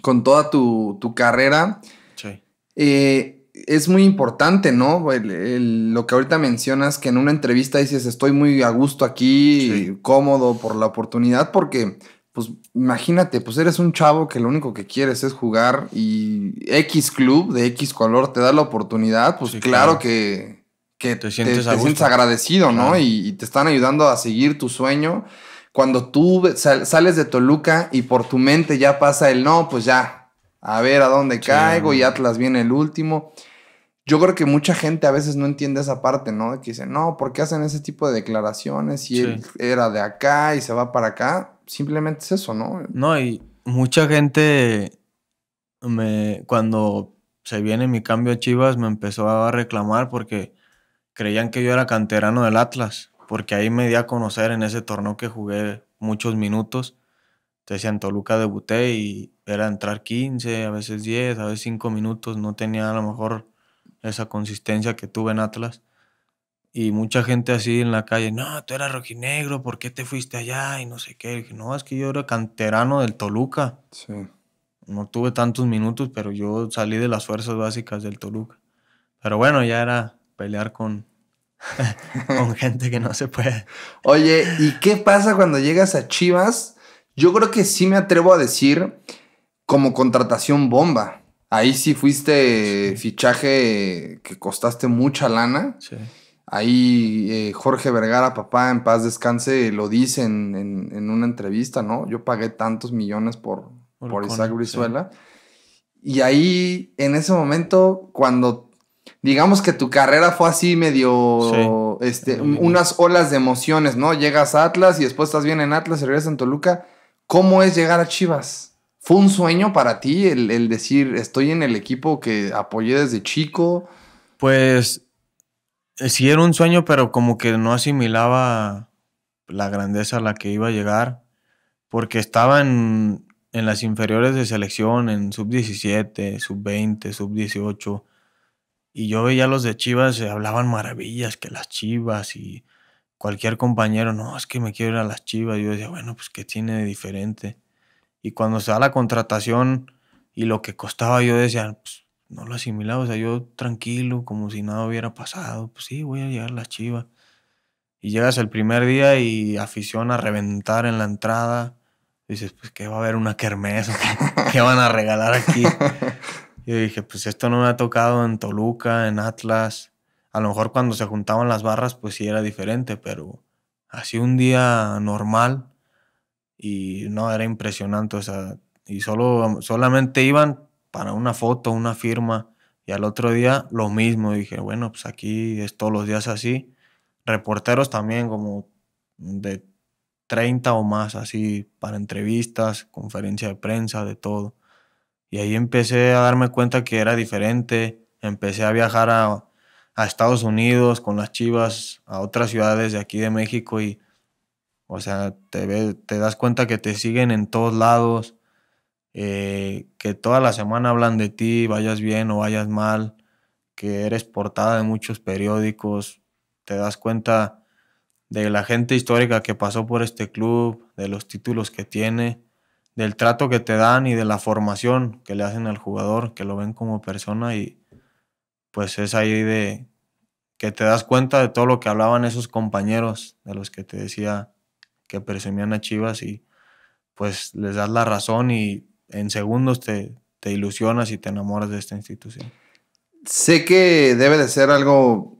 con toda tu, tu carrera, sí. eh, es muy importante, ¿no? El, lo que ahorita mencionas, que en una entrevista dices, estoy muy a gusto aquí, cómodo por la oportunidad, porque, pues, imagínate, pues eres un chavo que lo único que quieres es jugar y X club de X color te da la oportunidad, pues claro, que, te, sientes, agradecido, ¿no? y te están ayudando a seguir tu sueño. Cuando tú sales de Toluca y por tu mente ya pasa el no, pues ya, a ver a dónde caigo y Atlas viene el último. Yo creo que mucha gente a veces no entiende esa parte, ¿no? Que dice, no, ¿por qué hacen ese tipo de declaraciones? Y él era de acá y se va para acá. Simplemente es eso, ¿no? No, y mucha gente me, cuando se viene mi cambio a Chivas me empezó a reclamar porque creían que yo era canterano del Atlas, porque ahí me di a conocer en ese torneo que jugué muchos minutos decía en Toluca debuté y era entrar 15, a veces 10, a veces 5 minutos. No tenía a lo mejor esa consistencia que tuve en Atlas. Y mucha gente así en la calle, no, tú eras rojinegro, ¿por qué te fuiste allá? Y no sé qué. no, es que yo era canterano del Toluca. Sí. No tuve tantos minutos, pero yo salí de las fuerzas básicas del Toluca. Pero bueno, ya era pelear con, con gente que no se puede. Oye, ¿y qué pasa cuando llegas a Chivas yo creo que sí me atrevo a decir como contratación bomba. Ahí sí fuiste fichaje que costaste mucha lana. Ahí eh, Jorge Vergara, papá, en paz descanse, lo dice en, una entrevista, ¿no? Yo pagué tantos millones por, por, Isaac Brizuela. Y ahí, en ese momento, cuando digamos que tu carrera fue así medio, este, unas olas de emociones, ¿no? Llegas a Atlas y después estás bien en Atlas y regresas a Toluca. ¿Cómo es llegar a Chivas? ¿Fue un sueño para ti el, decir, estoy en el equipo que apoyé desde chico? Pues eh, sí era un sueño, pero como que no asimilaba la grandeza a la que iba a llegar, porque estaba en, las inferiores de selección, en sub-17, sub-20, sub-18, y yo veía a los de Chivas, eh, hablaban maravillas, que las Chivas y cualquier compañero, no, es que me quiero ir a las chivas. Yo decía, bueno, pues ¿qué tiene de diferente? Y cuando se da la contratación y lo que costaba, yo decía, pues no lo asimilaba, o sea, yo tranquilo, como si nada hubiera pasado, pues sí, voy a llegar a las chivas. Y llegas el primer día y afición a reventar en la entrada. Dices, pues que va a haber una kermés, que ¿qué van a regalar aquí? Yo dije, pues esto no me ha tocado en Toluca, en Atlas, a lo mejor cuando se juntaban las barras, pues sí era diferente, pero así un día normal y no, era impresionante. y solo, solamente iban para una foto, una firma. Y al otro día lo mismo. Dije, bueno, pues aquí es todos los días así. Reporteros también, como de 30 o más, así, para entrevistas, conferencia de prensa, de todo. Y ahí empecé a darme cuenta que era diferente. Empecé a viajar a a Estados Unidos con las Chivas, a otras ciudades de aquí de México y, o sea, te, te das cuenta que te siguen en todos lados, eh, que toda la semana hablan de ti, vayas bien o vayas mal, que eres portada de muchos periódicos, te das cuenta de la gente histórica que pasó por este club, de los títulos que tiene, del trato que te dan y de la formación que le hacen al jugador, que lo ven como persona y pues es ahí de que te das cuenta de todo lo que hablaban esos compañeros de los que te decía que presumían a Chivas y pues les das la razón y en segundos te, te ilusionas y te enamoras de esta institución. Sé que debe de ser algo,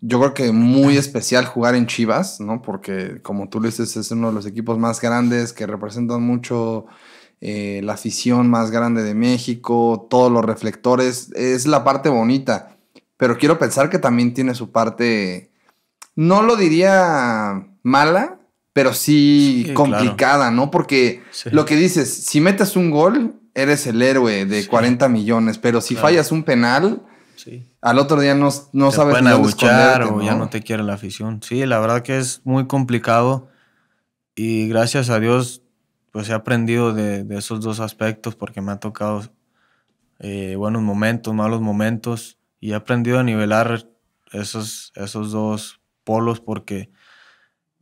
yo creo que muy especial jugar en Chivas, ¿no? Porque como tú le dices, es uno de los equipos más grandes que representan mucho eh, la afición más grande de México, todos los reflectores, es la parte bonita, pero quiero pensar que también tiene su parte, no lo diría mala, pero sí, complicada, ¿no? Porque lo que dices, si metes un gol, eres el héroe de 40 millones, pero si fallas un penal... Al otro día no, no te sabes pueden aguchar o ya no te quiere la afición. Sí, la verdad que es muy complicado y gracias a Dios pues he aprendido de, esos dos aspectos porque me ha tocado eh, buenos momentos, malos momentos y he aprendido a nivelar esos, esos dos polos porque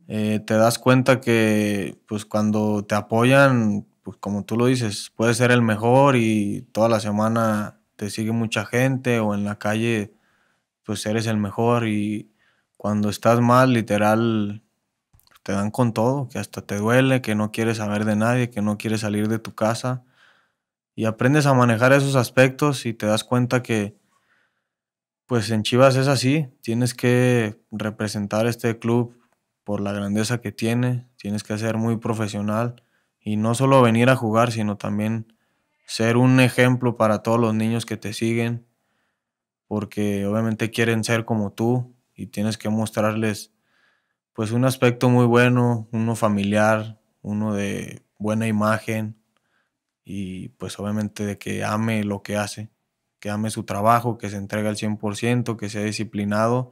eh, te das cuenta que pues cuando te apoyan, pues como tú lo dices, puedes ser el mejor y toda la semana te sigue mucha gente o en la calle pues eres el mejor y cuando estás mal literal te dan con todo, que hasta te duele, que no quieres saber de nadie, que no quieres salir de tu casa. Y aprendes a manejar esos aspectos y te das cuenta que, pues en Chivas es así, tienes que representar este club por la grandeza que tiene, tienes que ser muy profesional y no solo venir a jugar, sino también ser un ejemplo para todos los niños que te siguen, porque obviamente quieren ser como tú y tienes que mostrarles pues un aspecto muy bueno, uno familiar, uno de buena imagen y pues obviamente de que ame lo que hace, que ame su trabajo, que se entregue al 100%, que sea disciplinado.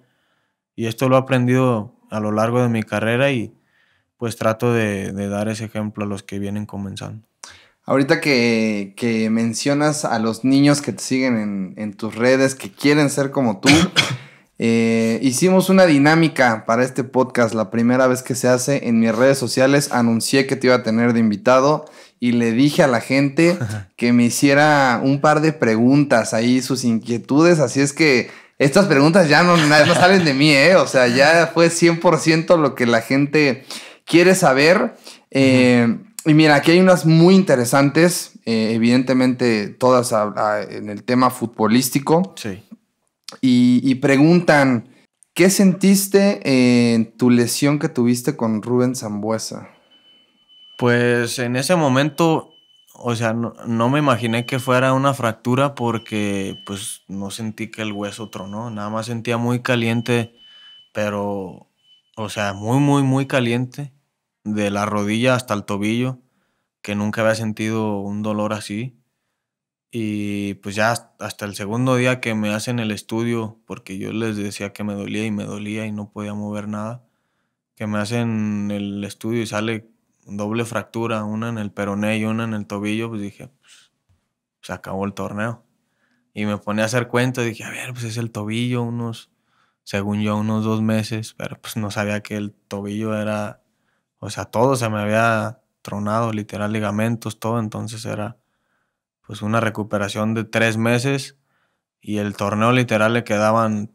Y esto lo he aprendido a lo largo de mi carrera y pues trato de, dar ese ejemplo a los que vienen comenzando. Ahorita que, mencionas a los niños que te siguen en tus redes, que quieren ser como tú, Eh, hicimos una dinámica para este podcast, la primera vez que se hace. En mis redes sociales anuncié que te iba a tener de invitado y le dije a la gente que me hiciera un par de preguntas ahí, sus inquietudes. Así es que estas preguntas ya no, salen de mí, ¿eh? O sea, ya fue 100% lo que la gente quiere saber. Eh, y mira, aquí hay unas muy interesantes, eh, evidentemente todas ah, en el tema futbolístico. Sí y, preguntan, ¿qué sentiste en tu lesión que tuviste con Rubén Zambuesa? Pues en ese momento, o sea, no, me imaginé que fuera una fractura porque pues no sentí que el hueso tronó, nada más sentía muy caliente, pero, o sea, muy, muy, muy caliente, de la rodilla hasta el tobillo, que nunca había sentido un dolor así. Y pues ya hasta el segundo día que me hacen el estudio, porque yo les decía que me dolía y me dolía y no podía mover nada, que me hacen el estudio y sale doble fractura, una en el peroné y una en el tobillo, pues dije, pues, se acabó el torneo. Y me ponía a hacer cuenta, dije, a ver, pues es el tobillo, unos, según yo, unos dos meses, pero pues no sabía que el tobillo era, o sea, todo se me había tronado, literal, ligamentos, todo, entonces era pues una recuperación de tres meses y el torneo literal le quedaban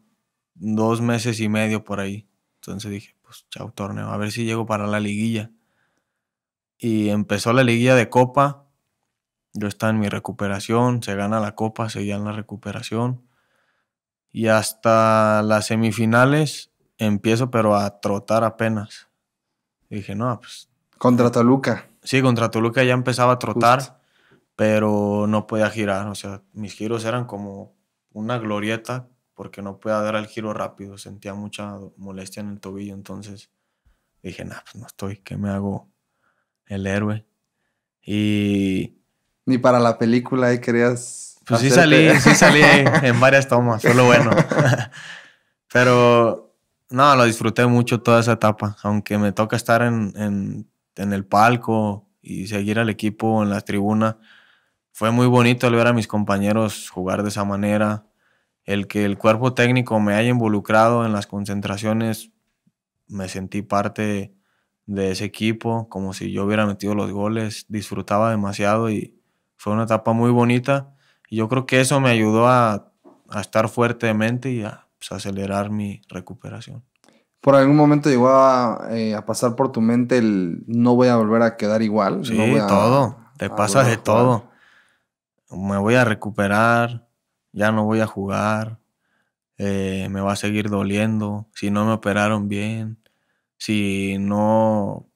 dos meses y medio por ahí. Entonces dije, pues chao torneo, a ver si llego para la liguilla. Y empezó la liguilla de copa, yo estaba en mi recuperación, se gana la copa, seguía en la recuperación. Y hasta las semifinales empiezo, pero a trotar apenas. Dije, no, pues. Contra Toluca. Sí, contra Toluca ya empezaba a trotar pero no podía girar, o sea, mis giros eran como una glorieta porque no podía dar el giro rápido, sentía mucha molestia en el tobillo, entonces dije, pues, no estoy, ¿qué me hago el héroe. Y... Ni para la película ahí ¿eh? querías... Pues sí salí, sí salí en varias tomas, solo bueno. pero no, lo disfruté mucho toda esa etapa, aunque me toca estar en, en el palco y seguir al equipo en la tribuna fue muy bonito el ver a mis compañeros jugar de esa manera. El que el cuerpo técnico me haya involucrado en las concentraciones, me sentí parte de ese equipo, como si yo hubiera metido los goles, disfrutaba demasiado y fue una etapa muy bonita. Y yo creo que eso me ayudó a, a estar fuerte de mente y a pues, acelerar mi recuperación. ¿Por algún momento llegó eh, a, pasar por tu mente el no voy a volver a quedar igual? Sí, voy todo. Te pasas de todo me voy a recuperar, ya no voy a jugar, eh, me va a seguir doliendo, si no me operaron bien, si no,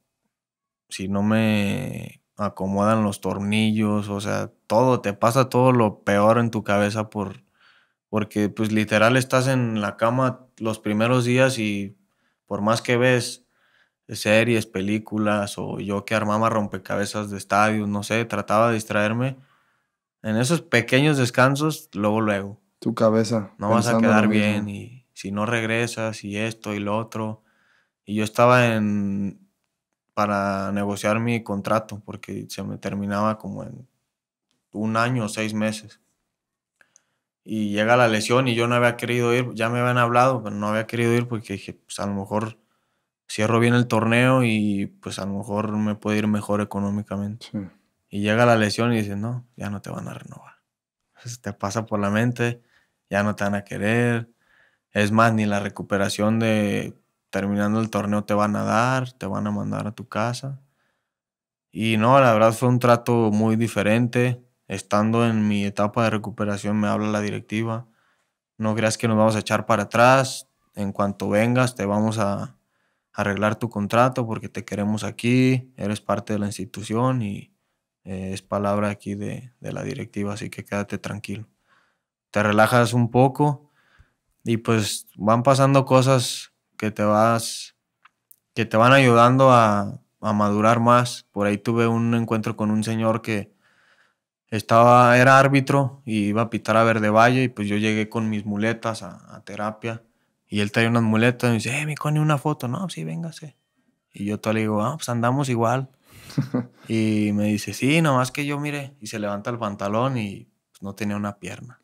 si no me acomodan los tornillos, o sea, todo, te pasa todo lo peor en tu cabeza por, porque pues literal estás en la cama los primeros días y por más que ves series, películas o yo que armaba rompecabezas de estadios, no sé, trataba de distraerme, en esos pequeños descansos, luego, luego. Tu cabeza. No vas a quedar bien y si no regresas y esto y lo otro. Y yo estaba en para negociar mi contrato porque se me terminaba como en un año o seis meses. Y llega la lesión y yo no había querido ir, ya me habían hablado, pero no había querido ir porque dije, pues a lo mejor cierro bien el torneo y pues a lo mejor me puedo ir mejor económicamente. Sí y llega la lesión y dices, no, ya no te van a renovar. Se te pasa por la mente, ya no te van a querer. Es más, ni la recuperación de terminando el torneo te van a dar, te van a mandar a tu casa. Y no, la verdad fue un trato muy diferente. Estando en mi etapa de recuperación me habla la directiva. No creas que nos vamos a echar para atrás. En cuanto vengas te vamos a arreglar tu contrato porque te queremos aquí, eres parte de la institución y eh, es palabra aquí de, la directiva, así que quédate tranquilo. Te relajas un poco y pues van pasando cosas que te vas, que te van ayudando a, a madurar más. Por ahí tuve un encuentro con un señor que estaba, era árbitro y iba a pitar a Verde Valle y pues yo llegué con mis muletas a, terapia y él trae unas muletas y me dice, eh, mi coño, una foto. No, sí, véngase. Y yo todo le digo, ah, pues andamos igual. y me dice, sí, nomás que yo mire. Y se levanta el pantalón y pues, no tenía una pierna.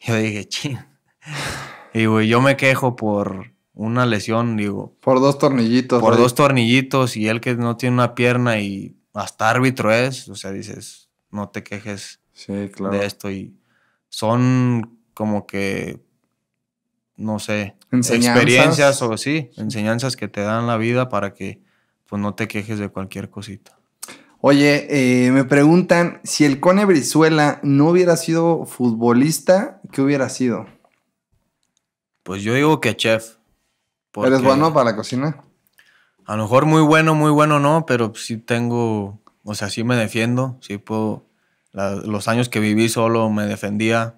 Yo dije, ching. Y yo me quejo por una lesión, digo. Por dos tornillitos. Por dos tornillitos y él que no tiene una pierna y hasta árbitro es. O sea, dices, no te quejes de esto. Y son como que, no sé, experiencias o sí, enseñanzas que te dan la vida para que pues no te quejes de cualquier cosita. Oye, eh, me preguntan si el Cone Brizuela no hubiera sido futbolista, ¿qué hubiera sido? Pues yo digo que chef. ¿Eres bueno para la cocina? A lo mejor muy bueno, muy bueno no, pero sí tengo, o sea, sí me defiendo, sí puedo. los años que viví solo me defendía.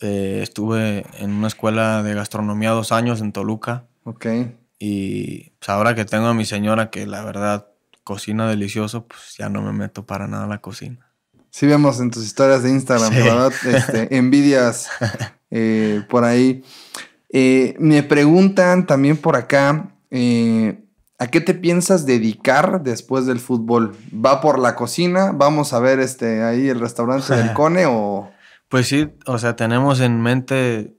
Eh, estuve en una escuela de gastronomía dos años en Toluca. Ok. Y pues, ahora que tengo a mi señora que la verdad cocina delicioso, pues ya no me meto para nada a la cocina. Sí vemos en tus historias de Instagram, ¿verdad? Este, envidias eh, por ahí. Eh, me preguntan también por acá, eh, ¿a qué te piensas dedicar después del fútbol? ¿Va por la cocina? ¿Vamos a ver este, ahí el restaurante del Cone o...? Pues sí, o sea, tenemos en mente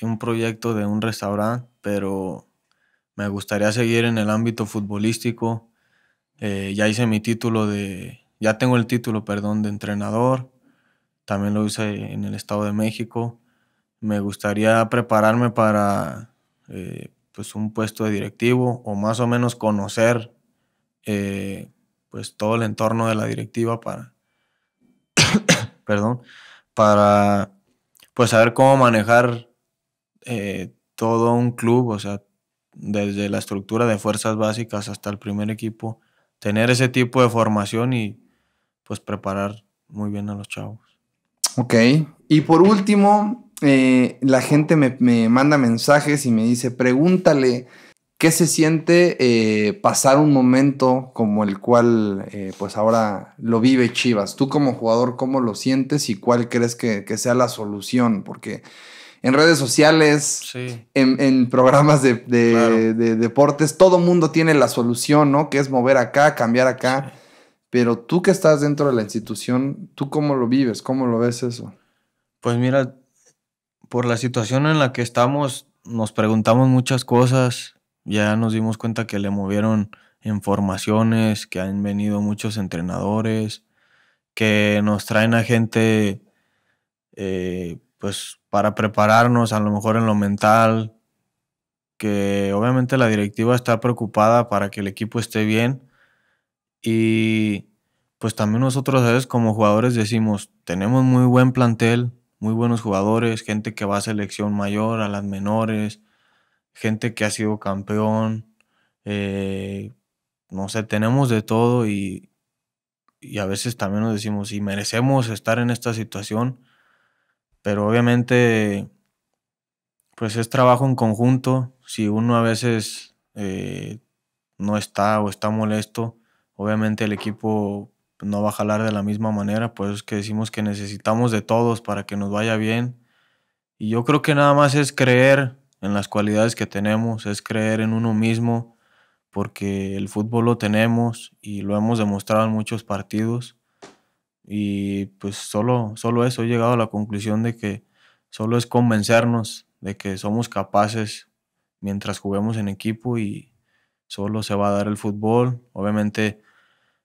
un proyecto de un restaurante, pero me gustaría seguir en el ámbito futbolístico. Eh, ya hice mi título de, ya tengo el título, perdón, de entrenador. También lo hice en el Estado de México. Me gustaría prepararme para eh, pues un puesto de directivo o más o menos conocer eh, pues todo el entorno de la directiva para, perdón, para pues saber cómo manejar todo un club, o sea, desde la estructura de fuerzas básicas hasta el primer equipo, tener ese tipo de formación y pues preparar muy bien a los chavos. Ok, y por último, eh, la gente me, manda mensajes y me dice, pregúntale qué se siente eh, pasar un momento como el cual eh, pues ahora lo vive Chivas. Tú como jugador, ¿cómo lo sientes y cuál crees que, que sea la solución? Porque en redes sociales, en, programas de, deportes. Todo mundo tiene la solución, ¿no? Que es mover acá, cambiar acá. Pero tú que estás dentro de la institución, ¿tú cómo lo vives? ¿Cómo lo ves eso? Pues mira, por la situación en la que estamos, nos preguntamos muchas cosas. Ya nos dimos cuenta que le movieron informaciones, que han venido muchos entrenadores, que nos traen a gente eh, pues para prepararnos a lo mejor en lo mental, que obviamente la directiva está preocupada para que el equipo esté bien y pues también nosotros a veces como jugadores decimos, tenemos muy buen plantel, muy buenos jugadores, gente que va a selección mayor, a las menores, gente que ha sido campeón, eh, no sé, tenemos de todo y, y a veces también nos decimos, si merecemos estar en esta situación, pero obviamente pues es trabajo en conjunto. Si uno a veces eh, no está o está molesto, obviamente el equipo no va a jalar de la misma manera, pues es que decimos que necesitamos de todos para que nos vaya bien. Y yo creo que nada más es creer en las cualidades que tenemos, es creer en uno mismo, porque el fútbol lo tenemos y lo hemos demostrado en muchos partidos. Y pues solo, solo eso, he llegado a la conclusión de que solo es convencernos de que somos capaces mientras juguemos en equipo y solo se va a dar el fútbol. Obviamente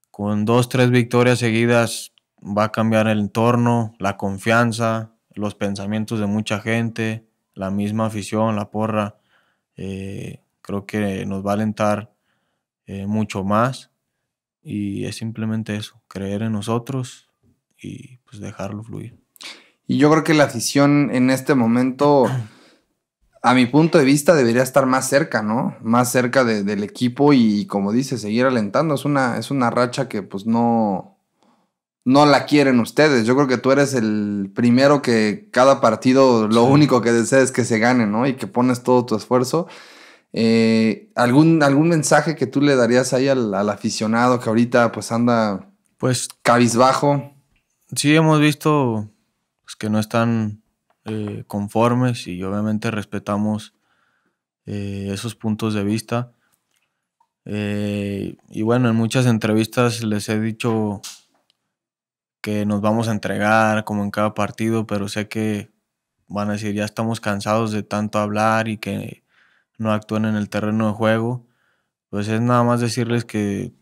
con dos, tres victorias seguidas va a cambiar el entorno, la confianza, los pensamientos de mucha gente, la misma afición, la porra. Eh, creo que nos va a alentar eh, mucho más y es simplemente eso, creer en nosotros, y pues dejarlo fluir. Y yo creo que la afición en este momento, a mi punto de vista, debería estar más cerca, ¿no? Más cerca del equipo y, como dices seguir alentando. Es una, es una racha que pues no, no la quieren ustedes. Yo creo que tú eres el primero que cada partido lo único que deseas es que se gane, ¿no? Y que pones todo tu esfuerzo. Eh, ¿algún, ¿Algún mensaje que tú le darías ahí al, al, aficionado que ahorita pues anda pues cabizbajo? sí hemos visto pues, que no están eh, conformes y obviamente respetamos eh, esos puntos de vista. Eh, y bueno, en muchas entrevistas les he dicho que nos vamos a entregar como en cada partido, pero sé que van a decir ya estamos cansados de tanto hablar y que no actúen en el terreno de juego. Pues es nada más decirles que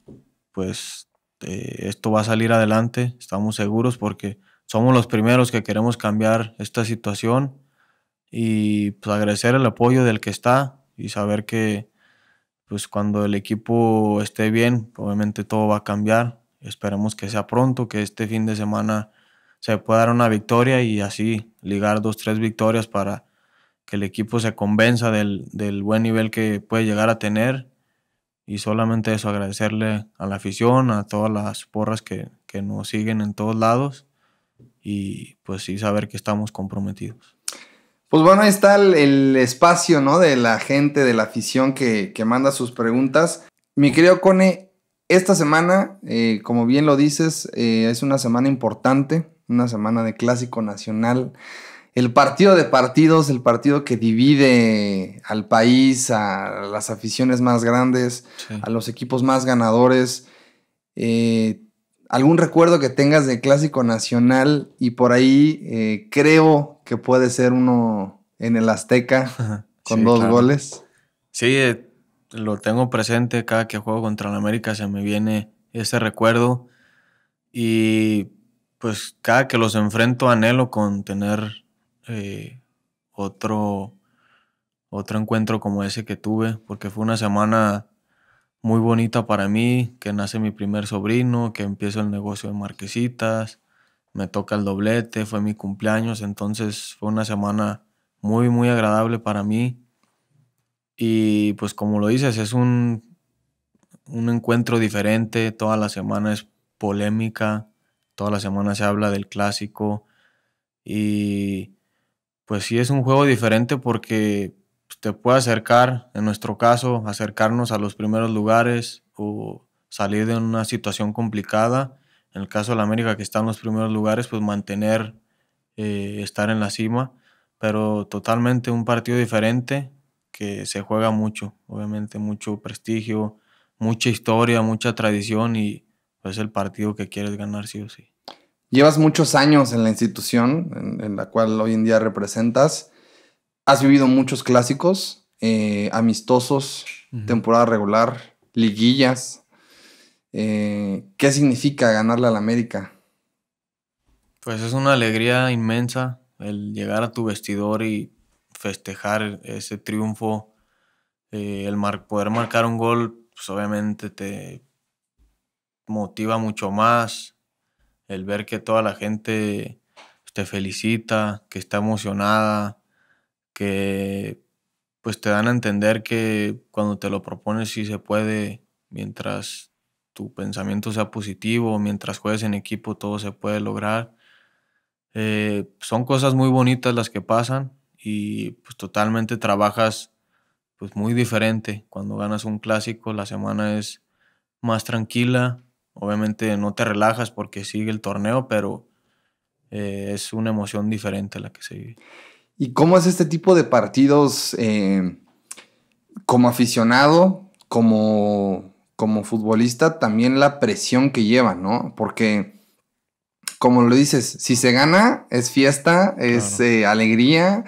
pues eh, esto va a salir adelante, estamos seguros porque somos los primeros que queremos cambiar esta situación y pues, agradecer el apoyo del que está y saber que pues cuando el equipo esté bien, obviamente todo va a cambiar. Esperemos que sea pronto, que este fin de semana se pueda dar una victoria y así ligar dos, tres victorias para que el equipo se convenza del, del buen nivel que puede llegar a tener y solamente eso, agradecerle a la afición, a todas las porras que, nos siguen en todos lados y pues sí saber que estamos comprometidos. Pues bueno, ahí está el, espacio, ¿no? De la gente, de la afición que, manda sus preguntas. Mi querido Cone, esta semana, eh, como bien lo dices, eh, es una semana importante, una semana de clásico nacional el partido de partidos, el partido que divide al país, a las aficiones más grandes, a los equipos más ganadores. Eh, ¿Algún recuerdo que tengas de Clásico Nacional? Y por ahí eh, creo que puede ser uno en el Azteca con dos goles. Sí, eh, lo tengo presente. Cada que juego contra el América se me viene ese recuerdo. Y pues cada que los enfrento anhelo con tener eh, otro, otro encuentro como ese que tuve, porque fue una semana muy bonita para mí, que nace mi primer sobrino, que empiezo el negocio de marquesitas, me toca el doblete, fue mi cumpleaños, entonces fue una semana muy, muy agradable para mí. Y pues como lo dices, es un, un encuentro diferente, toda la semana es polémica, toda la semana se habla del clásico y pues sí es un juego diferente porque pues, te puede acercar, en nuestro caso, acercarnos a los primeros lugares o salir de una situación complicada. En el caso de la América, que está en los primeros lugares, pues mantener, eh, estar en la cima. Pero totalmente un partido diferente que se juega mucho, obviamente mucho prestigio, mucha historia, mucha tradición y es pues, el partido que quieres ganar sí o sí. Llevas muchos años en la institución en, la cual hoy en día representas. Has vivido muchos clásicos, eh, amistosos, temporada regular, liguillas. Eh, ¿Qué significa ganarle al América? Pues es una alegría inmensa el llegar a tu vestidor y festejar ese triunfo. Eh, el mar poder marcar un gol, pues obviamente te motiva mucho más el ver que toda la gente te felicita, que está emocionada, que pues te dan a entender que cuando te lo propones sí se puede, mientras tu pensamiento sea positivo, mientras juegues en equipo todo se puede lograr. Eh, son cosas muy bonitas las que pasan y pues totalmente trabajas pues muy diferente. Cuando ganas un clásico la semana es más tranquila, Obviamente no te relajas porque sigue el torneo, pero eh, es una emoción diferente la que se vive. ¿Y cómo es este tipo de partidos eh, como aficionado, como, como futbolista, también la presión que llevan, ¿no? Porque, como lo dices, si se gana, es fiesta, es eh, alegría,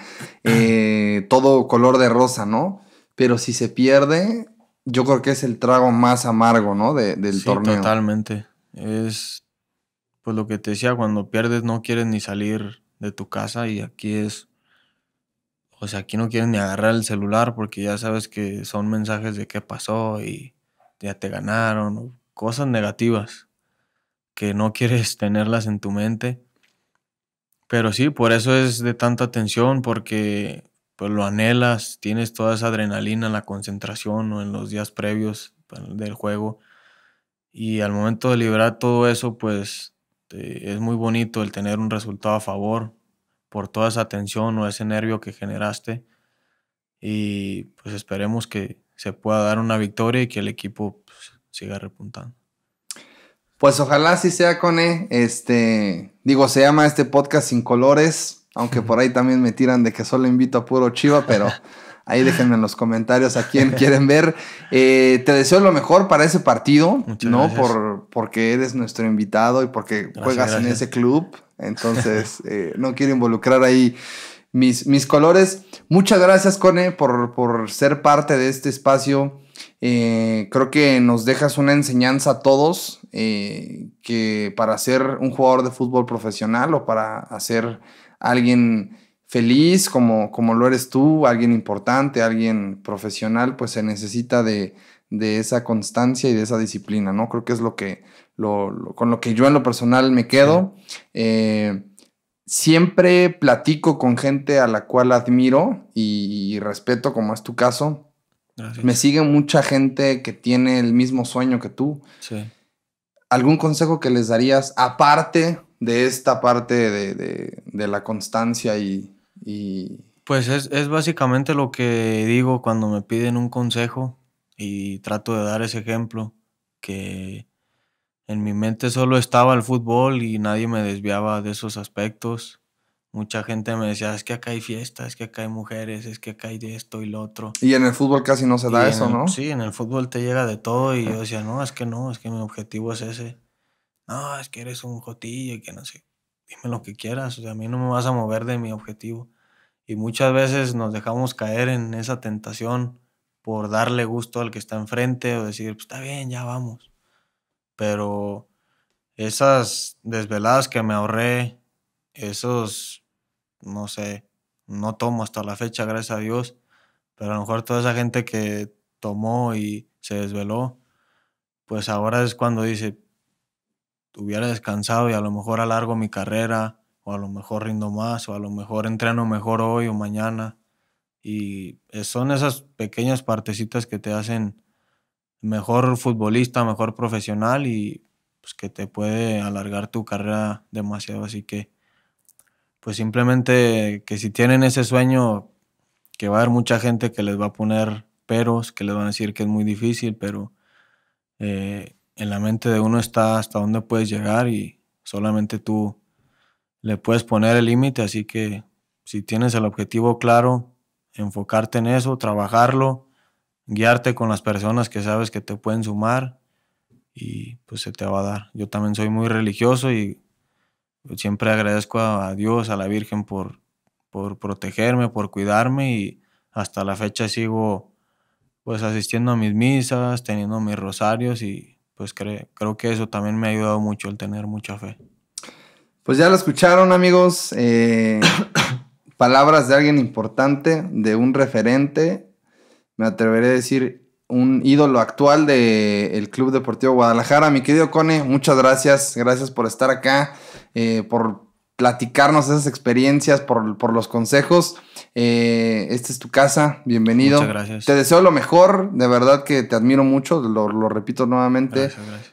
todo color de rosa, ¿no? Pero si se pierde, yo creo que es el trago más amargo, ¿no? De, del sí, torneo. Totalmente. Es pues lo que te decía, cuando pierdes no quieres ni salir de tu casa y aquí es, o sea, aquí no quieres ni agarrar el celular porque ya sabes que son mensajes de qué pasó y ya te ganaron, cosas negativas que no quieres tenerlas en tu mente. Pero sí, por eso es de tanta tensión, porque pues lo anhelas, tienes toda esa adrenalina en la concentración o en los días previos del juego. Y al momento de liberar todo eso, pues es muy bonito el tener un resultado a favor por toda esa tensión o ese nervio que generaste. Y pues esperemos que se pueda dar una victoria y que el equipo pues, siga repuntando. Pues ojalá sí sea, con Este, digo, se llama este podcast Sin Colores aunque por ahí también me tiran de que solo invito a puro Chiva, pero ahí déjenme en los comentarios a quién quieren ver. Eh, te deseo lo mejor para ese partido, ¿no? Por, porque eres nuestro invitado y porque juegas en ese club. Entonces, eh, no quiero involucrar ahí mis, mis colores. Muchas gracias, Cone, por, por ser parte de este espacio. Eh, creo que nos dejas una enseñanza a todos que para ser un jugador de fútbol profesional o para hacer alguien feliz como, como lo eres tú, alguien importante, alguien profesional, pues se necesita de, de esa constancia y de esa disciplina, ¿no? Creo que es lo que, lo, con lo que yo en lo personal me quedo. Eh, siempre platico con gente a la cual admiro y, respeto, como es tu caso. me sigue mucha gente que tiene el mismo sueño que tú. ¿Algún consejo que les darías aparte de esta parte de, la constancia y... Pues es, básicamente lo que digo cuando me piden un consejo y trato de dar ese ejemplo, que en mi mente solo estaba el fútbol y nadie me desviaba de esos aspectos. Mucha gente me decía, es que acá hay fiestas, es que acá hay mujeres, es que acá hay de esto y lo otro. Y en el fútbol casi no se da eso, ¿no? Sí, en el fútbol te llega de todo y yo decía, no, es que no, es que mi objetivo es ese no, es que eres un jotillo y que no sé, dime lo que quieras, o sea, a mí no me vas a mover de mi objetivo. Y muchas veces nos dejamos caer en esa tentación por darle gusto al que está enfrente o decir, pues está bien, ya vamos. Pero esas desveladas que me ahorré, esos, no sé, no tomo hasta la fecha, gracias a Dios, pero a lo mejor toda esa gente que tomó y se desveló, pues ahora es cuando dice, hubiera descansado y a lo mejor alargo mi carrera, o a lo mejor rindo más, o a lo mejor entreno mejor hoy o mañana. Y son esas pequeñas partecitas que te hacen mejor futbolista, mejor profesional y pues que te puede alargar tu carrera demasiado. Así que, pues simplemente que si tienen ese sueño, que va a haber mucha gente que les va a poner peros, que les van a decir que es muy difícil, pero eh, en la mente de uno está hasta dónde puedes llegar y solamente tú le puedes poner el límite, así que si tienes el objetivo claro, enfocarte en eso, trabajarlo, guiarte con las personas que sabes que te pueden sumar y pues se te va a dar. Yo también soy muy religioso y pues, siempre agradezco a Dios, a la Virgen por, por protegerme, por cuidarme y hasta la fecha sigo pues asistiendo a mis misas, teniendo mis rosarios y pues creo que eso también me ha ayudado mucho el tener mucha fe. Pues ya lo escucharon amigos, eh, palabras de alguien importante, de un referente, me atreveré a decir un ídolo actual del el Club Deportivo Guadalajara. Mi querido Cone, muchas gracias, gracias por estar acá, eh, por platicarnos esas experiencias, por, los consejos. Eh, esta es tu casa, bienvenido. Muchas gracias. Te deseo lo mejor, de verdad que te admiro mucho, lo, repito nuevamente,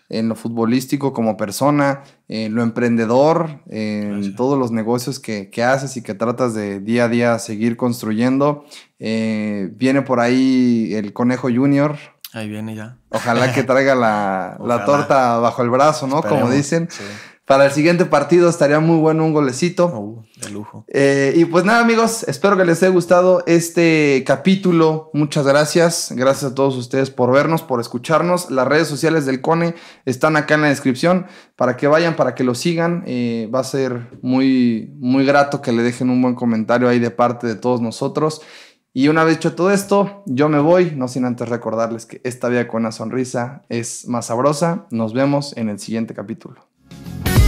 en lo futbolístico como persona, en lo emprendedor, en todos los negocios que, haces y que tratas de día a día seguir construyendo. Eh, viene por ahí el Conejo Junior, Ahí viene ya. Ojalá que traiga la, torta bajo el brazo, ¿no? Como dicen. Sí. Para el siguiente partido estaría muy bueno un golecito. Oh, de lujo. Eh, y pues nada, amigos, espero que les haya gustado este capítulo. Muchas gracias. Gracias a todos ustedes por vernos, por escucharnos. Las redes sociales del CONE están acá en la descripción para que vayan, para que lo sigan. Eh, va a ser muy, muy grato que le dejen un buen comentario ahí de parte de todos nosotros. Y una vez hecho todo esto, yo me voy, no sin antes recordarles que esta vida con una sonrisa es más sabrosa. Nos vemos en el siguiente capítulo. Thank you.